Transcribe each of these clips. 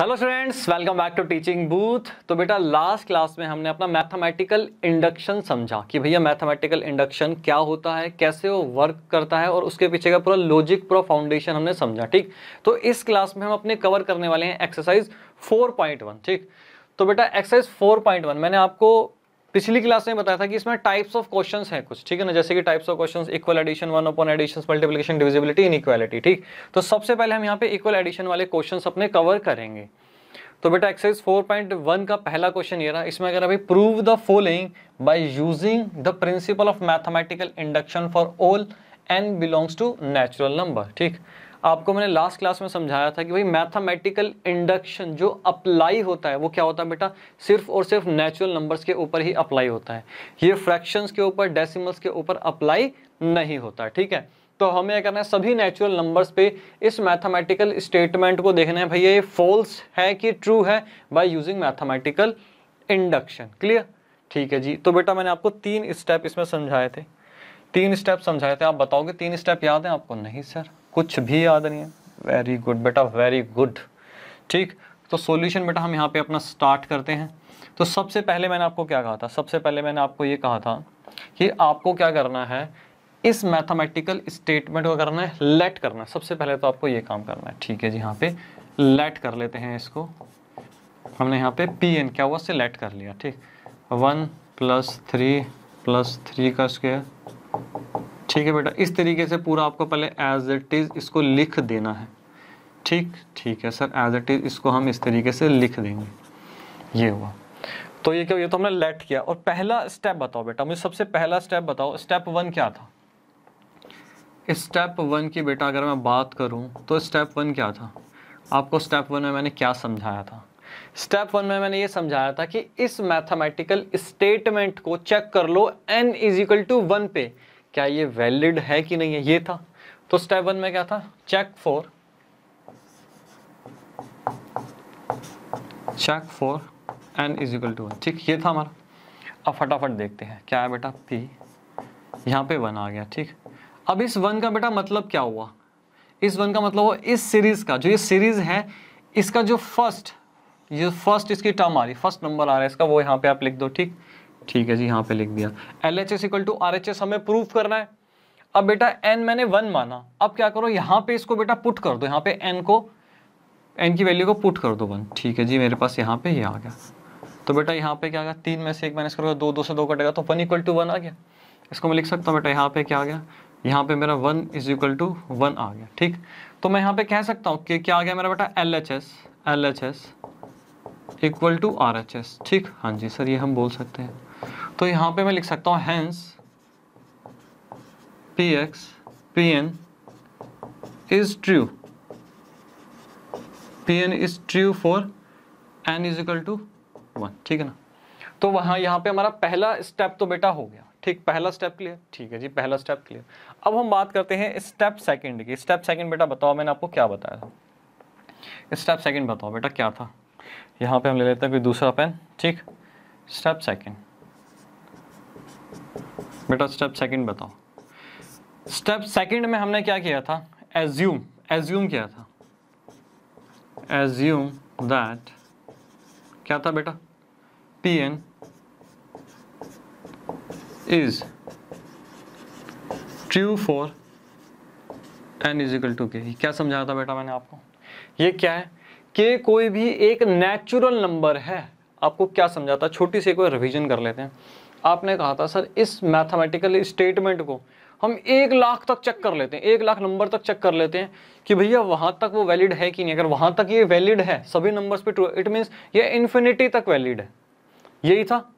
hello students welcome back to teaching booth तो बेटा last class में हमने अपना मैथमेटिकल इंडक्शन समझा कि भैया मैथमेटिकल इंडक्शन क्या होता है कैसे वो वर्क करता है और उसके पीछे का पूरा लॉजिक पूरा फाउंडेशन हमने समझा ठीक तो इस क्लास में हम अपने कवर करने वाले हैं एक्सरसाइज 4.1 ठीक तो बेटा एक्सरसाइज 4.1 मैंने आपको पिछली क्लास में बताया था कि इसमें टाइप्स ऑफ क्वेश्चंस हैं कुछ ठीक है ना जैसे कि types of questions equal addition one upon addition multiplication divisibility equality ठीक तो सबसे पहले हम यहाँ पे इक्वल एडिशन वाले क्वेश्चंस अपने कवर करेंगे तो बेटा एक्सरसाइज 4.1 का पहला क्वेश्चन ये रहा इसमें अगर अभी prove the following by using the principle of mathematical induction for all N belongs to natural number ठीक आपको मैंने लास्ट क्लास में समझाया था कि भाई मैथमेटिकल इंडक्शन जो अप्लाई होता है वो क्या होता है बेटा सिर्फ और सिर्फ नेचुरल नंबर्स के ऊपर ही अप्लाई होता है ये फ्रैक्शंस के ऊपर डेसिमल्स के ऊपर अप्लाई नहीं होता ठीक है तो हमें क्या करना है सभी नेचुरल नंबर्स पे इस मैथमेटिकल स्टेटमेंट को देखना है भैया ये फॉल्स है कि ट्रू है by using mathematical induction clear ठीक है जी तो बेटा मैंने आपको तीन स्टेप इसमें समझाए थे तीन स्टेप समझाए थे आप बताओगे तीन स्टेप याद हैं आपको नहीं सर कुछ भी याद नहीं है वेरी गुड बेटा वेरी गुड ठीक तो सॉल्यूशन बेटा हम यहाँ पे अपना स्टार्ट करते हैं तो सबसे पहले मैंने आपको क्या कहा था सबसे पहले मैंने आपको ये कहा था कि आपको क्या करना है इस मैथमेटिकल स्टेटमेंट को करना है लेट करना है सबसे पहले तो आपको ये काम करना है ठीक है जी यहाँ पे लेट कर लेते हैं इसको हमने यहाँ पे पी एन क्या हुआ से लेट कर लिया ठीक one plus three plus three का स्क्वेयर ठीक है बेटा इस तरीके से पूरा आपको पहले एज इट इज़ इसको लिख देना है ठीक ठीक है सर एज इट इज़ इसको हम इस तरीके से लिख देंगे ये हुआ तो ये क्या ये तो हमने लेट किया और पहला स्टेप बताओ बेटा मुझे सबसे पहला स्टेप बताओ स्टेप वन क्या था स्टेप वन की बेटा अगर मैं बात करूं तो स्टेप वन क्या था आपको स्टेप वन में मैंने क्या समझाया था स्टेप वन में मैंने ये समझाया था कि इस मैथमेटिकल स्टेटमेंट को चेक कर लो N is equal to one पे क्या ये वैलिड है कि नहीं है ये था तो स्टेप वन में क्या था check for check for N is equal to one ठीक ये था हमारा अब फटाफट देखते हैं क्या है बेटा पी यहाँ पे वन आ गया ठीक अब इस वन का बेटा मतलब क्या हुआ इस वन का मतलब हुआ इस सीरीज़ का जो ये सीरीज़ है इसका जो फर्स्ट ये फर्स्ट इसकी टर्म आ रही फर्स्ट नंबर आ रहा है इसका वो यहाँ पे आप लिख दो ठीक ठीक है जी यहाँ पे लिख दिया L H S equal to R H S हमें प्रूफ करना है अब बेटा एन मैंने वन माना अब क्या करो यहाँ पे इसको बेटा पुट कर दो यहाँ पे एन को एन की वैल्यू को पुट कर दो वन ठीक है जी मेरे पास यहाँ पे ये यह आ गया तो बेटा यहाँ पे क्या आ गया तीन में से एक माइनस करोगे दो दो से दो कटेगा तो वन इक्वल टू वन आ गया इसको मैं लिख सकता हूँ बेटा यहाँ पे क्या आ गया यहाँ पे मेरा one is equal to one आ गया ठीक तो मैं यहाँ पे कह सकता हूँ कि क्या आ गया मेरा बेटा L H S L H S equal to R H S ठीक हाँ जी सर ये हम बोल सकते हैं तो यहां पे मैं लिख सकता हूं hence P X P N is true P N is true for N is equal to one ठीक है ना तो वहां यहाँ पे हमारा पहला स्टेप तो बेटा हो गया ठीक पहला स्टेप क्लियर ठीक है जी पहला स्टेप क्लियर अब हम बात करते हैं स्टेप सेकंड की स्टेप सेकंड बेटा बताओ मैंने आपको क्या बताया था स्टेप सेकंड बताओ बेटा क्या था यहाँ पे हम ले लेते हैं कोई दूसरा पेन ठीक स्टेप सेकंड बेटा स्टेप सेकंड बताओ स्टेप सेकंड में हमने क्या किया था एज्यूम एज्यूम किया था एज्यूम दैट क्या था बेटा P N is true for N is equal to K क्या समझाया था बेटा मैंने आपको ये क्या है के कोई भी एक नेचुरल नंबर है आपको क्या समझाता छोटी सी कोई रिवीजन कर लेते हैं आपने कहा था सर इस मैथमेटिकल स्टेटमेंट को हम एक लाख तक चेक कर लेते हैं एक लाख नंबर तक चेक कर लेते हैं कि भैया वहाँ तक वो वैलिड है कि नहीं अगर वहाँ तक ये वैलिड है सभी नंबर्स पे ट्रू इट मीन्स ये इन्फिनिटी तक वैलिड है यही था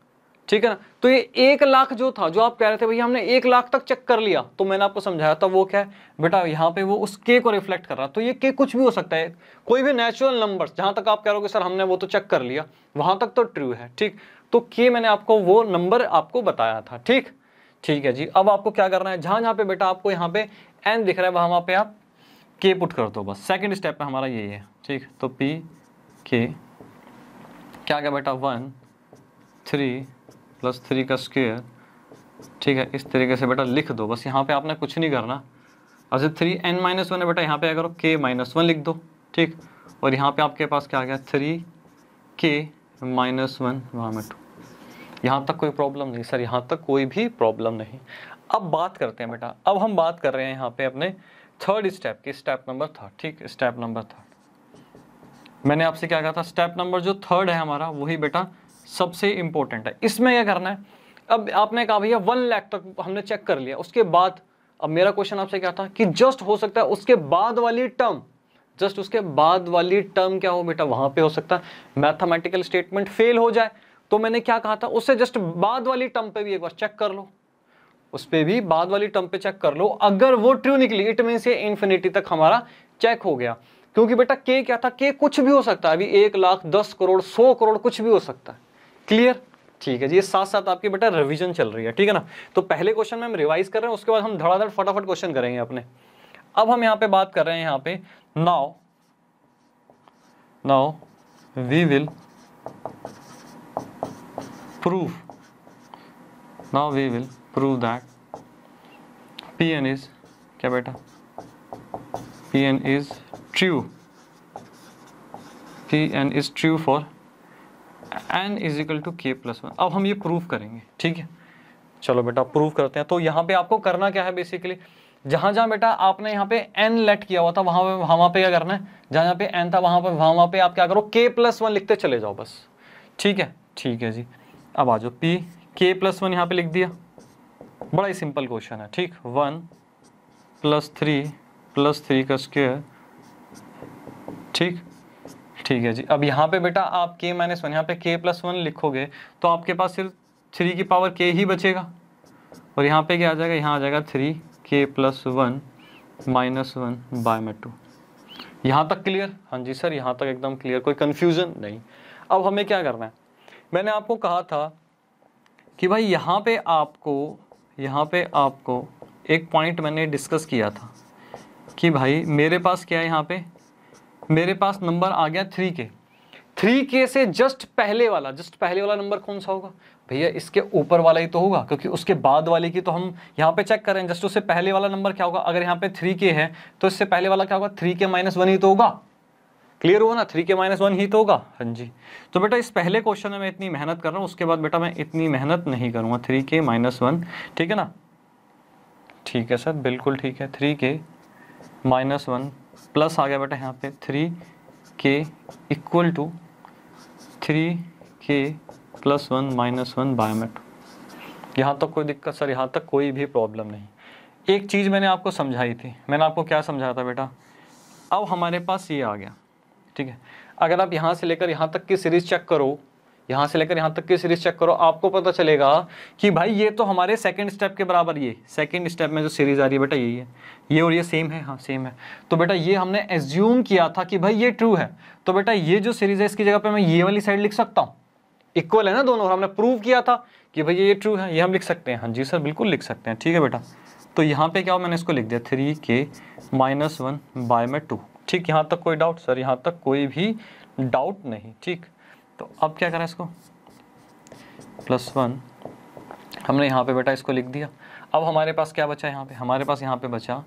ठीक है ना तो ये एक लाख जो था जो आप कह रहे थे भैया हमने एक लाख तक चेक कर लिया तो मैंने आपको समझाया था वो क्या है बेटा यहाँ पे वो उस के को रिफ्लेक्ट कर रहा तो ये के कुछ भी हो सकता है कोई भी नेचुरल नंबर जहाँ तक आप कह रहे हो सर हमने वो तो चेक कर लिया वहाँ तक तो ट्रू है ठीक तो के मैंने आपको वो नंबर आपको बताया था ठीक ठीक है जी अब आपको क्या करना है जहां जहाँ पे बेटा आपको यहाँ पे एन दिख रहा है वहां वहां पे आप के पुट कर दो बस सेकंड स्टेप पे हमारा यही है ठीक तो पी के क्या क्या बेटा वन थ्री प्लस थ्री का स्क्वेयर ठीक है इस तरीके से बेटा लिख दो बस यहाँ पे आपने कुछ नहीं करना अच्छे थ्री एन माइनस वन है बेटा यहाँ पे अगर के माइनस वन लिख दो ठीक और यहाँ पे आपके पास क्या आ गया थ्री के माइनस वन वहाँ में टू यहाँ तक कोई प्रॉब्लम नहीं सर यहाँ तक कोई भी प्रॉब्लम नहीं अब बात करते हैं बेटा अब हम बात कर रहे हैं यहाँ पे अपने थर्ड स्टेप की स्टेप नंबर थर्ड ठीक स्टेप नंबर थर्ड मैंने आपसे क्या कहा था स्टेप नंबर जो थर्ड है हमारा वही बेटा सबसे इंपॉर्टेंट है इसमें यह करना है अब आपने कहा भैया वन लैख तक हमने चेक कर लिया उसके बाद अब मेरा क्वेश्चन आपसे क्या था कि जस्ट हो सकता है उसके बाद वाली टर्म जस्ट उसके बाद वाली टर्म क्या हो बेटा वहां पे हो सकता है मैथमेटिकल स्टेटमेंट फेल हो जाए तो मैंने क्या कहा था उससे जस्ट बाद वाली टर्म पे भी एक बार चेक कर लो उस पर भी बाद वाली टर्म पे चेक कर लो अगर वो ट्रू निकली इट मीन ये इन्फिनिटी तक हमारा चेक हो गया क्योंकि बेटा के क्या था के कुछ भी हो सकता है अभी एक लाख दस करोड़ सौ करोड़ कुछ भी हो सकता है क्लियर ठीक है जी ये साथ साथ आपकी बेटा रिवीजन चल रही है ठीक है ना तो पहले क्वेश्चन में हम रिवाइज कर रहे हैं उसके बाद हम धड़ाधड़ फटाफट क्वेश्चन करेंगे अपने अब हम यहां पे बात कर रहे हैं यहां पे now now we will prove now we will prove that pn is क्या बेटा pn is true pn is true for n is equal to k plus 1 अब हम ये प्रूफ करेंगे ठीक है चलो बेटा प्रूव करते हैं तो यहाँ पे आपको करना क्या है बेसिकली जहां जहां बेटा आपने यहाँ पे एन लेट किया हुआ था वहां पे वहां पे क्या करना है जहां जहां पे एन था वहां पे वहां पे आप क्या करो के प्लस वन लिखते चले जाओ बस ठीक है ठीक है जी अब आ जाओ पी के प्लस वन यहाँ पे लिख दिया बड़ा ही सिंपल क्वेश्चन है ठीक one plus three plus three का स्क्वेयर ठीक ठीक है जी अब यहाँ पे बेटा आप के माइनस वन यहाँ पे के प्लस वन लिखोगे तो आपके पास सिर्फ थ्री की पावर के ही बचेगा और यहाँ पे क्या आ जाएगा यहाँ आ जाएगा थ्री के plus one minus one by में टू यहाँ तक क्लियर हाँ जी सर यहाँ तक एकदम क्लियर कोई कन्फ्यूज़न नहीं अब हमें क्या करना है मैंने आपको कहा था कि भाई यहाँ पे आपको यहाँ पे आपको एक पॉइंट मैंने डिस्कस किया था कि भाई मेरे पास क्या है यहाँ पे मेरे पास नंबर आ गया थ्री के थ्री के से जस्ट पहले वाला जस्ट पहले वाला नंबर कौन सा होगा भैया इसके ऊपर वाला ही तो होगा क्योंकि उसके बाद वाले की तो हम यहाँ पे चेक करें जस्ट उससे पहले वाला नंबर क्या होगा अगर यहाँ पे थ्री के है तो इससे पहले वाला क्या होगा थ्री के माइनस वन ही तो होगा क्लियर हुआ ना थ्री के माइनस वन ही तो होगा हाँ जी तो बेटा इस पहले क्वेश्चन में मैं इतनी मेहनत कर रहा हूँ उसके बाद बेटा मैं इतनी मेहनत नहीं करूँगा थ्री के माइनस वन ठीक है ना ठीक है सर बिल्कुल ठीक है three K minus one plus आ गया बेटा यहाँ पे three K equal to three के प्लस वन माइनस वन बायोमेट यहाँ तक तो कोई दिक्कत सर यहाँ तक कोई भी प्रॉब्लम नहीं एक चीज़ मैंने आपको समझाई थी मैंने आपको क्या समझाया था बेटा अब हमारे पास ये आ गया ठीक है अगर आप यहाँ से लेकर यहाँ तक की सीरीज चेक करो यहाँ से लेकर यहाँ तक की सीरीज चेक करो आपको पता चलेगा कि भाई ये तो हमारे सेकंड स्टेप के बराबर ये सेकंड स्टेप में जो सीरीज आ रही है बेटा यही है ये और ये सेम है हाँ सेम है तो बेटा ये हमने एज्यूम किया था कि भाई ये ट्रू है तो बेटा ये जो सीरीज है इसकी जगह पर मैं ये वाली साइड लिख सकता हूँ इक्वल है ना दोनों और हमने प्रूव किया था कि भाई ये ट्रू है ये हम लिख सकते हैं हाँ जी सर बिल्कुल लिख सकते हैं ठीक है बेटा तो यहाँ पे क्या हो मैंने इसको लिख दिया three K minus one by में टू ठीक यहाँ तक कोई डाउट सर यहाँ तक कोई भी डाउट नहीं ठीक तो अब क्या करें इसको प्लस वन हमने यहाँ पे बेटा इसको लिख दिया अब हमारे पास क्या बचा यहाँ पे हमारे पास यहाँ पे बचा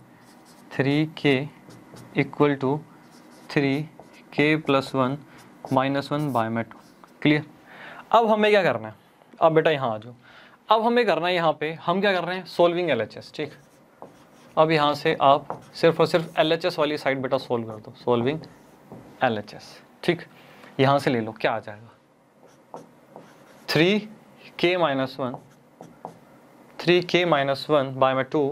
three K equal to three के प्लस वन माइनस वन बायोमेट्रो क्लियर अब हमें क्या करना है अब बेटा यहाँ आ जाओ अब हमें करना है यहाँ पे हम क्या कर रहे हैं सोल्विंग एल ठीक अब यहाँ से आप सिर्फ और सिर्फ एल वाली साइड बेटा सोल्व कर दो सोल्विंग एल ठीक यहाँ से ले लो क्या आ जाएगा three K minus one three K minus one by में टू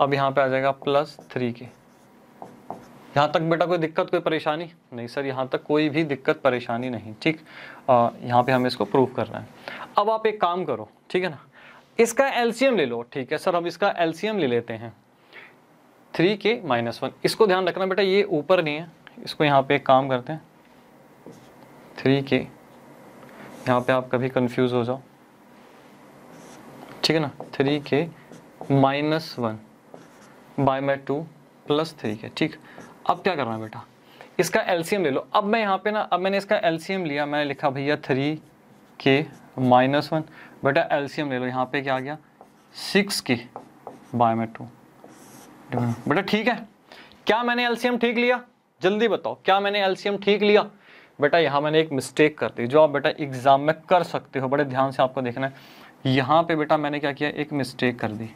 अब यहाँ पे आ जाएगा प्लस थ्री के यहाँ तक बेटा कोई दिक्कत कोई परेशानी नहीं सर यहाँ तक कोई भी दिक्कत परेशानी नहीं ठीक यहाँ पे हमें इसको प्रूव करना है अब आप एक काम करो ठीक है ना इसका एल्सियम ले लो ठीक है सर हम इसका एल्सियम ले लेते हैं थ्री के माइनस वन इसको ध्यान रखना बेटा ये ऊपर नहीं है इसको यहाँ पे एक काम करते हैं थ्री के यहाँ पे आप कभी कंफ्यूज हो जाओ ठीक है ना three K minus one by में टू प्लस थ्री के ठीक अब क्या करना है बेटा इसका एल्सीयम ले लो अब मैं यहाँ पे ना अब मैंने इसका एल्सीयम लिया मैंने लिखा भैया थ्री के माइनस वन बेटा एल्सियम ले लो यहाँ पे क्या आ गया सिक्स की बाय में टू बेटा ठीक है क्या मैंने एल्सीयम ठीक लिया जल्दी बताओ क्या मैंने एल्सीयम ठीक लिया बेटा यहाँ मैंने एक मिस्टेक कर दी जो आप बेटा एग्जाम में कर सकते हो बड़े ध्यान से आपको देखना है यहाँ पे बेटा मैंने क्या किया एक मिस्टेक कर दी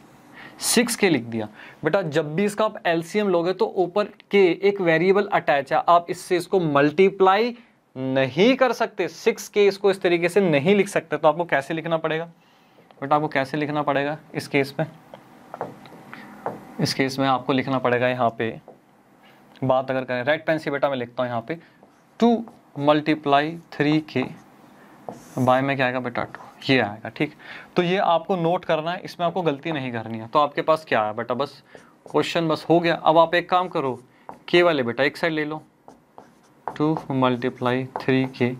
सिक्स के लिख दिया बेटा जब भी इसका आप एल्सीयम लोगे तो ऊपर के एक वेरिएबल अटैच है आप इससे इसको मल्टीप्लाई नहीं कर सकते सिक्स केस को इस तरीके से नहीं लिख सकते तो आपको कैसे लिखना पड़ेगा बेटा आपको कैसे लिखना पड़ेगा इस केस में इस केस में आपको लिखना पड़ेगा यहाँ पे बात अगर करें रेड पेन से बेटा मैं लिखता हूँ यहाँ पे two multiply three K by में क्या आएगा बेटा टू ये आएगा ठीक तो ये आपको नोट करना है इसमें आपको गलती नहीं करनी है तो आपके पास क्या है बेटा बस क्वेश्चन बस हो गया अब आप एक काम करो के वाले बेटा एक साइड ले लो two multiply three K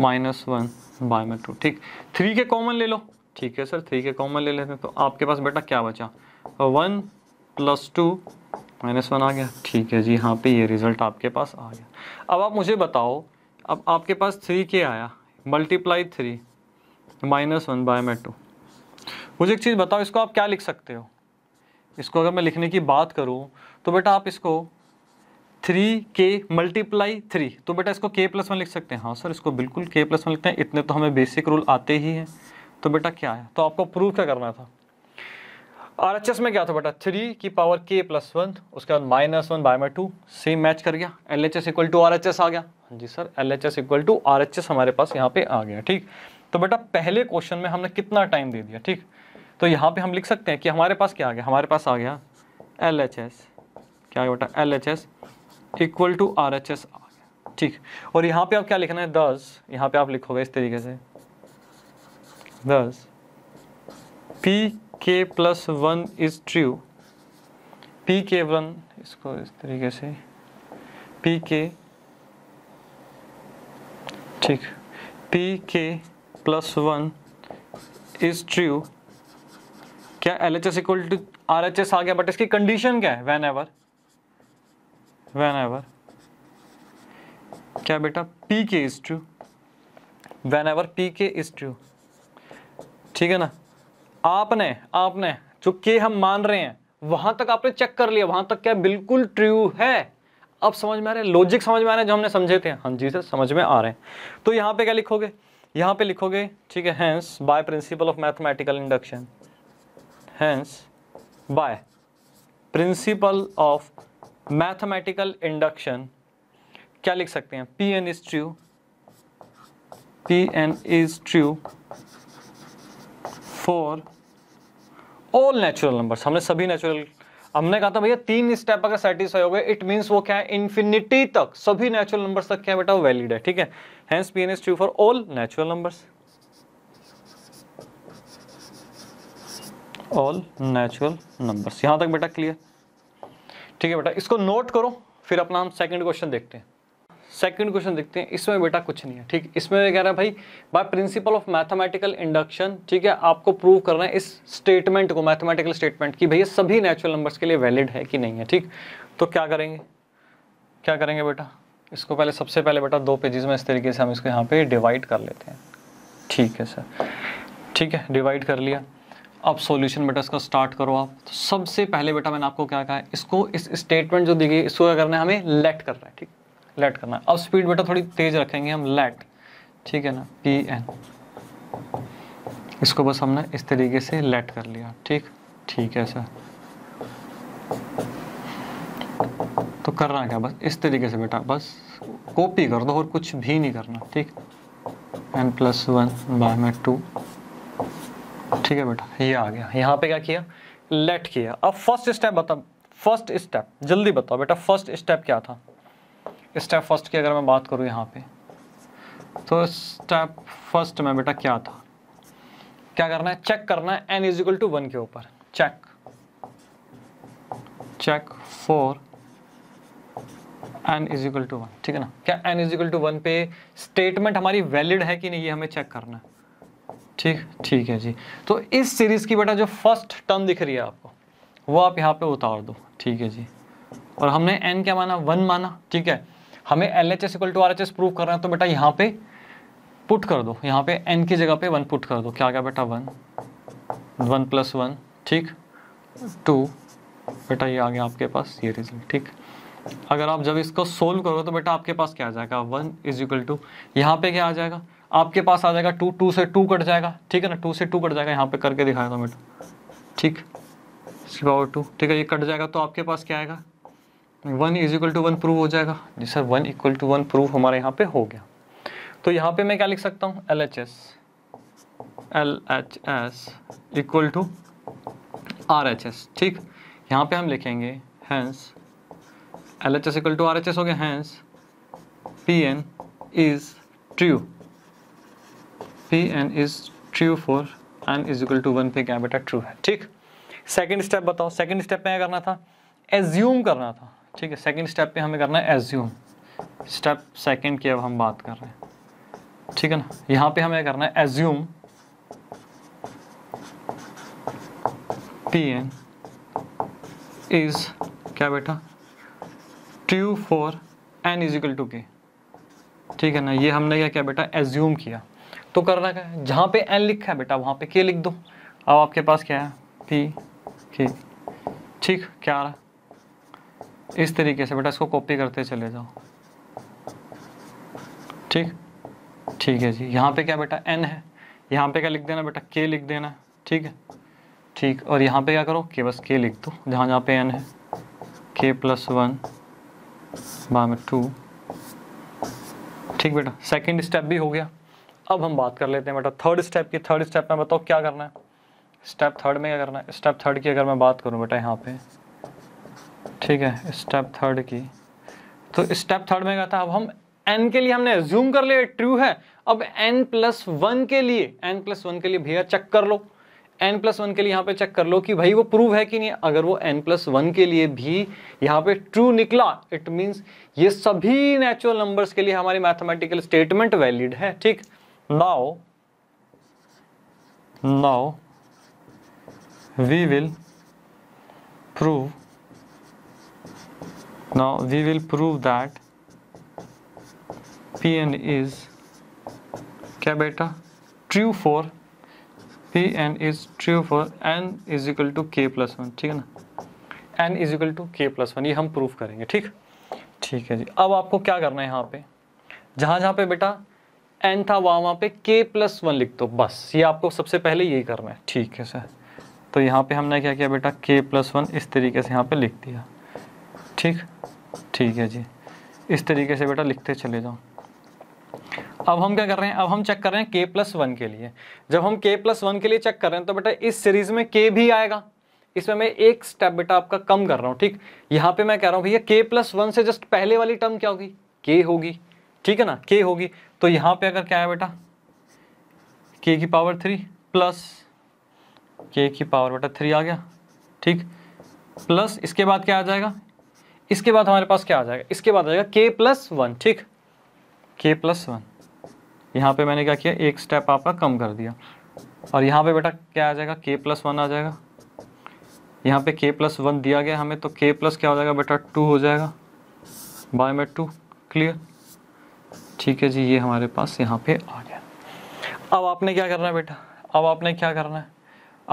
minus one by में टू ठीक थ्री के कॉमन ले लो ठीक है सर थ्री के कॉमन ले लेते हैं तो आपके पास बेटा क्या बचा तो one plus two minus one आ गया ठीक है जी यहाँ पे ये रिजल्ट आपके पास आ गया अब आप मुझे बताओ अब आपके पास थ्री के आया multiply three minus one by में टू मुझे एक चीज़ बताओ इसको आप क्या लिख सकते हो इसको अगर मैं लिखने की बात करूँ तो बेटा आप इसको थ्री के मल्टीप्लाई थ्री तो बेटा इसको के प्लस वन लिख सकते हैं हाँ सर इसको बिल्कुल के प्लस वन लिखते हैं इतने तो हमें बेसिक रूल आते ही हैं तो बेटा क्या है तो आपको प्रूव क्या करना था आर एच एस में क्या था बेटा थ्री की पावर के प्लस वन उसके बाद minus one by two same match कर गया L H S equal to R H S आ गया हाँ जी sir L H S equal to R H S हमारे पास यहाँ पे आ गया ठीक तो बेटा पहले क्वेश्चन में हमने कितना टाइम दे दिया ठीक तो यहाँ पे हम लिख सकते हैं कि हमारे पास क्या आ गया हमारे पास आ गया एल एच एस क्या गया बेटा L H S equal to R H S ठीक और यहाँ पे आप क्या लिखना है दस यहाँ पे आप लिखोगे इस तरीके से दस पी के plus one is true P K one इसको इस तरीके से पी के ठीक पी के प्लस वन इज ट्रू क्या L H S equal to R H S आ गया बट इसकी कंडीशन क्या है वैन एवर वेन एवर क्या बेटा पी के is true whenever P के इज ट्रू ठीक है ना आपने आपने जो के हम मान रहे हैं वहां तक आपने चेक कर लिया वहां तक क्या बिल्कुल ट्रू है अब समझ में आ रहे हैं लॉजिक समझ में आ रहे हैं जो हमने समझे थे हाँ जी सर समझ में आ रहे हैं तो यहाँ पे क्या लिखोगे यहाँ पे लिखोगे ठीक है hence by principle of mathematical induction hence by principle of mathematical induction क्या लिख सकते हैं P N is true P N is true for all natural numbers हमने सभी नेचुरल हमने कहा था भैया तीन स्टेप अगर सेटिस्फाई हो गए इट मीन्स वो क्या है इन्फिनिटी तक सभी नेचुरल नंबर्स तक क्या बेटा वैलिड है ठीक है hence P N is true for all natural numbers all natural numbers यहां तक बेटा क्लियर ठीक है बेटा इसको नोट करो फिर अपना हम सेकंड क्वेश्चन देखते हैं सेकंड क्वेश्चन देखते हैं इसमें बेटा कुछ नहीं है ठीक इसमें कह रहे हैं भाई by principle of mathematical induction ठीक है आपको प्रूव करना है इस स्टेटमेंट को मैथमेटिकल स्टेटमेंट कि भैया सभी नेचुरल नंबर्स के लिए वैलिड है कि नहीं है ठीक तो क्या करेंगे क्या करेंगे बेटा इसको पहले सबसे पहले बेटा दो पेजेस में इस तरीके से हम इसको यहाँ पे डिवाइड कर लेते हैं ठीक है सर ठीक है डिवाइड कर लिया अब सॉल्यूशन बेटा इसका स्टार्ट करो आप तो सबसे पहले बेटा मैंने आपको क्या कहा है इसको इस स्टेटमेंट जो दी गई इसको क्या करना है हमें लेट करना है ठीक लेट करना है अब स्पीड बेटा थोड़ी तेज रखेंगे हम लेट ठीक है ना पी एन इसको बस हमने इस तरीके से लेट कर लिया ठीक ठीक है सर तो करना क्या बस इस तरीके से बेटा बस कॉपी कर दो और कुछ भी नहीं करना ठीक एन प्लस वन बाय में टू ठीक है बेटा ये आ गया यहाँ पे क्या किया लेट किया अब फर्स्ट स्टेप बताओ फर्स्ट स्टेप जल्दी बताओ बेटा फर्स्ट स्टेप क्या था स्टेप फर्स्ट की अगर मैं बात करूँ यहाँ पे तो स्टेप फर्स्ट में बेटा क्या था क्या करना है चेक करना है एन इजिकल टू वन के ऊपर check check for N is equal to one ठीक है ना क्या एन इजिकल टू वन पे स्टेटमेंट हमारी वैलिड है कि नहीं ये हमें चेक करना है ठीक ठीक है जी तो इस सीरीज़ की बेटा जो फर्स्ट टर्म दिख रही है आपको वो आप यहाँ पे उतार दो ठीक है जी और हमने एन क्या माना वन माना ठीक है हमें L H S equal to R H S prove रहे है तो बेटा यहाँ पे पुट कर दो यहाँ पे एन की जगह पे वन पुट कर दो क्या क्या बेटा वन वन प्लस वन ठीक टू बेटा ये आ गया आपके पास ये रिजल्ट ठीक अगर आप जब इसको सोल्व करोगे तो बेटा आपके पास क्या आ जाएगा वन इज इक्वल टू यहाँ पे क्या आ जाएगा आपके पास आ जाएगा टू टू से टू कट जाएगा ठीक है ना टू से टू कट जाएगा यहाँ पे करके दिखाएगा मैं ठीक सी पावर टू ठीक है ये कट जाएगा तो आपके पास क्या आएगा one is equal to one prove हो जाएगा जी sir one equal to one prove हमारे यहाँ पे हो गया तो यहाँ पे मैं क्या लिख सकता हूँ L H S L H S equal to R H S ठीक यहाँ पे हम लिखेंगे hence L H S equal to R H S हो गया hence P N is true P N is true for N is equal to one पे क्या बेटा ट्रू है ठीक सेकेंड स्टेप बताओ सेकेंड स्टेप में क्या करना था एज्यूम करना था ठीक है सेकेंड स्टेप पे हमें करना है एज्यूम स्टेप सेकेंड की अब हम बात कर रहे हैं ठीक है ना यहाँ पे हमें करना है एज्यूम पी एन इज क्या बेटा true for N is equal to K ठीक है ना ये हमने क्या क्या बेटा एज्यूम किया तो करना क्या है जहाँ पे एन लिखा है बेटा वहाँ पे के लिख दो अब आपके पास क्या है पी के ठीक क्या आ रहा है इस तरीके से बेटा इसको कॉपी करते चले जाओ ठीक ठीक है जी यहाँ पे क्या बेटा एन है यहाँ पे क्या लिख देना बेटा के लिख देना ठीक है ठीक और यहाँ पे क्या करो के बस के लिख दो जहाँ जहाँ पे एन है के प्लस वन बाय में टू ठीक बेटा सेकंड स्टेप भी हो गया अब हम बात कर लेते हैं बेटा थर्ड स्टेप की थर्ड स्टेप में बताओ क्या करना है स्टेप थर्ड में क्या करना है स्टेप थर्ड की अगर मैं बात करूँ बेटा यहाँ पे ठीक है स्टेप थर्ड की तो स्टेप थर्ड में क्या था अब हम एन के लिए हमने जूम कर लिया ट्रू है अब एन प्लस वन के लिए एन प्लस वन के लिए भैया चेक कर लो एन प्लस वन के लिए यहाँ पे चेक कर लो कि भाई वो प्रूव है कि नहीं अगर वो एन प्लस वन के लिए भी यहाँ पे ट्रू निकला इट मीन्स ये सभी नेचुरल नंबर्स के लिए हमारी मैथमेटिकल स्टेटमेंट वैलिड है ठीक now now we will prove now we will prove that Pn is kya beta true for P N is true for N is equal to के plus one ठीक है ना N is equal to के plus one ये हम proof करेंगे ठीक ठीक है जी अब आपको क्या करना है यहाँ पे जहाँ जहाँ पे बेटा एन था वहाँ वहाँ पे के प्लस वन लिख दो बस ये आपको सबसे पहले यही करना है ठीक है सर तो यहाँ पे हमने क्या किया बेटा के प्लस वन इस तरीके से यहाँ पे लिख दिया ठीक ठीक है जी इस तरीके से बेटा लिखते चले जाओ अब हम क्या कर रहे हैं अब हम चेक कर रहे हैं के प्लस वन के लिए जब हम के प्लस वन के लिए चेक कर रहे हैं तो बेटा इस सीरीज में के भी आएगा इसमें मैं एक स्टेप बेटा आपका कम कर रहा हूँ ठीक यहाँ पे मैं कह रहा हूँ भैया के प्लस वन से जस्ट पहले वाली टर्म क्या होगी के होगी ठीक है ना के होगी तो यहाँ पे अगर क्या है बेटा के की पावर थ्री प्लस के की पावर बेटा थ्री आ गया ठीक प्लस इसके बाद क्या आ जाएगा इसके बाद हमारे पास क्या आ जाएगा इसके बाद आ जाएगा के प्लस वन ठीक के प्लस वन यहाँ पे मैंने क्या किया एक स्टेप आपका कम कर दिया और यहाँ पे बेटा क्या आ जाएगा के प्लस वन आ जाएगा यहाँ पे के प्लस वन दिया गया हमें तो के प्लस क्या हो जाएगा बेटा टू हो जाएगा बाय में टू क्लियर ठीक है जी ये हमारे पास यहाँ पे आ गया अब आपने क्या करना है बेटा अब आपने क्या करना है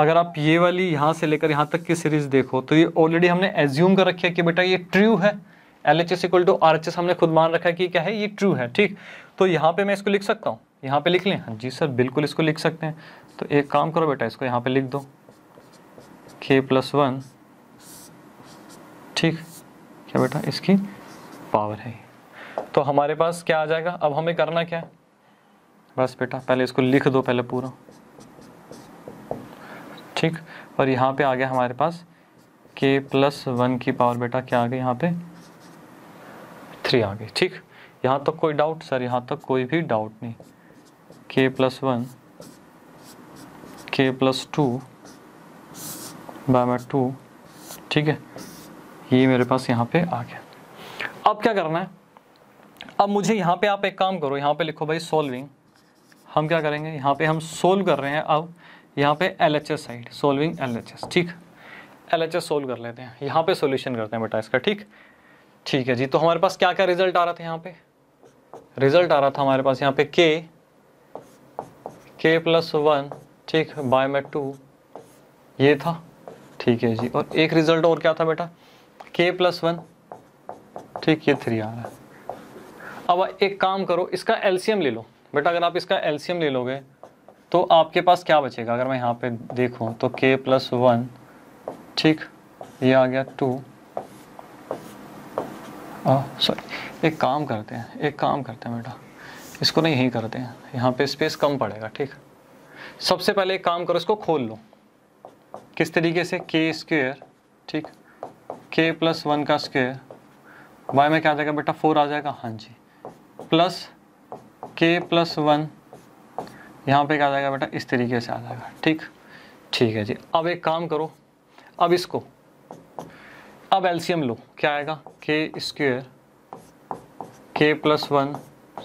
अगर आप ये वाली यहाँ से लेकर यहाँ तक की सीरीज देखो तो ये ऑलरेडी हमने एज्यूम कर रखी है कि बेटा ये ट्रू है L H S equal to R H S हमने खुद मान रखा है कि क्या है ये ट्रू है ठीक तो यहाँ पे मैं इसको लिख सकता हूँ यहाँ पे लिख लें हाँ जी सर बिल्कुल इसको लिख सकते हैं तो एक काम करो बेटा इसको यहाँ पे लिख दो के प्लस वन ठीक क्या बेटा इसकी पावर है तो हमारे पास क्या आ जाएगा अब हमें करना क्या है बस बेटा पहले इसको लिख दो पहले पूरा ठीक और यहाँ पे आ गया हमारे पास के प्लस वन की पावर बेटा क्या आ गई यहाँ पे थ्री आ गई ठीक यहाँ तक तो कोई डाउट सर यहाँ तक तो कोई भी डाउट नहीं के प्लस वन के plus two by by two ठीक है ये मेरे पास यहाँ पे आ गया अब क्या करना है अब मुझे यहाँ पे आप एक काम करो यहाँ पे लिखो भाई सोल्विंग हम क्या करेंगे यहाँ पे हम सोल्व कर रहे हैं अब यहाँ पे L H S side solving L H S ठीक एल एच एस सोल्व कर लेते हैं यहाँ पे सोल्यूशन करते हैं बेटा इसका ठीक ठीक है जी तो हमारे पास क्या क्या रिजल्ट आ रहा था यहाँ पे रिजल्ट आ रहा था हमारे पास यहाँ पे के के प्लस वन ठीक बाय में टू ये था ठीक है जी और एक रिजल्ट और क्या था बेटा के प्लस वन ठीक ये थ्री आ रहा है अब एक काम करो इसका एल्सीयम ले लो बेटा अगर आप इसका एल्सीयम ले लोगे तो आपके पास क्या बचेगा अगर मैं यहाँ पे देखूँ तो के प्लस वन ठीक ये आ गया टू सॉरी एक काम करते हैं एक काम करते हैं बेटा इसको नहीं यहीं करते हैं यहाँ पे स्पेस कम पड़ेगा ठीक सबसे पहले एक काम करो इसको खोल लो किस तरीके से के स्क्वेयर ठीक के प्लस वन का स्क्वेयर वाई में क्या आ जाएगा बेटा फोर आ जाएगा हाँ जी प्लस के प्लस वन यहाँ पे क्या आ जाएगा बेटा इस तरीके से आ जाएगा ठीक ठीक है जी अब एक काम करो अब इसको अब एलसीएम लो क्या आएगा के स्क्वेयर के प्लस वन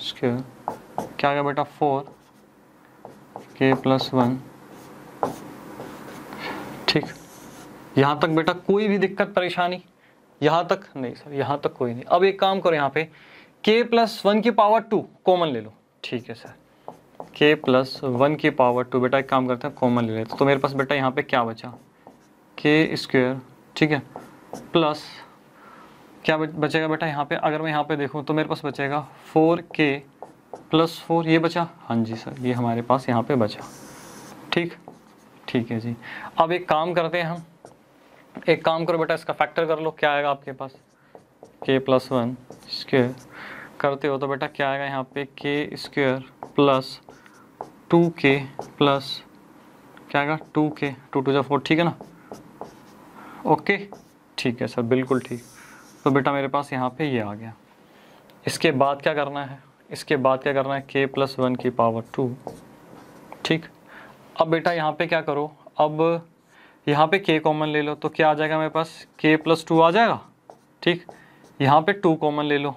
स्क्वेयर क्या आएगा बेटा फोर के प्लस वन ठीक यहाँ तक बेटा कोई भी दिक्कत परेशानी यहाँ तक नहीं सर यहाँ तक कोई नहीं अब एक काम करो यहाँ पे के प्लस वन की पावर टू कॉमन ले लो ठीक है सर के प्लस वन की पावर टू बेटा एक काम करते हैं कॉमन ले लेते तो मेरे पास बेटा यहाँ पे क्या बचा के स्क्वेयर ठीक है प्लस क्या बचेगा बेटा यहाँ पे अगर मैं यहाँ पे देखूँ तो मेरे पास बचेगा फोर के प्लस फोर ये बचा हाँ जी सर ये हमारे पास यहाँ पे बचा ठीक ठीक है जी अब एक काम करते हैं हम एक काम करो बेटा इसका फैक्टर कर लो क्या आएगा आपके पास के प्लस वन स्क्वेयर करते हो तो बेटा क्या आएगा यहाँ पे के स्क्वेयर प्लस टू के प्लस क्या आएगा टू के टू टू जो फोर ठीक है ना ओके ठीक है सर बिल्कुल ठीक तो बेटा मेरे पास यहाँ पे ये यह आ गया इसके बाद क्या करना है इसके बाद क्या करना है के प्लस वन की पावर टू ठीक अब बेटा यहाँ पे क्या करो अब यहाँ पे के कॉमन ले लो तो क्या आ जाएगा मेरे पास के प्लस टू आ जाएगा ठीक यहाँ पे टू कॉमन ले लो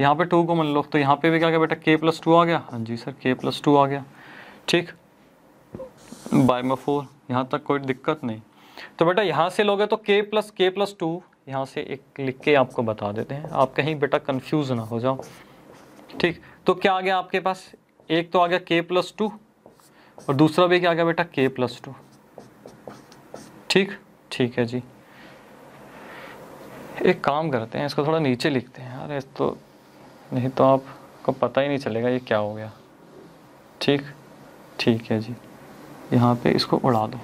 यहाँ पे टू कॉमन लो तो यहाँ पे भी क्या गया बेटा के प्लस टू आ गया हाँ जी सर के प्लस टू आ गया ठीक बाय में फोर यहाँ तक कोई दिक्कत नहीं तो बेटा यहाँ से लोगे तो के प्लस के प्लस टू यहाँ से एक लिख के आपको बता देते हैं आप कहीं बेटा कन्फ्यूज़ ना हो जाओ ठीक तो क्या आ गया आपके पास एक तो आ गया के प्लस टू और दूसरा भी क्या आ गया बेटा के प्लस टू ठीक ठीक है जी एक काम करते हैं इसको थोड़ा नीचे लिखते हैं अरे तो नहीं तो आपको पता ही नहीं चलेगा ये क्या हो गया ठीक ठीक है जी यहाँ पे इसको उड़ा दो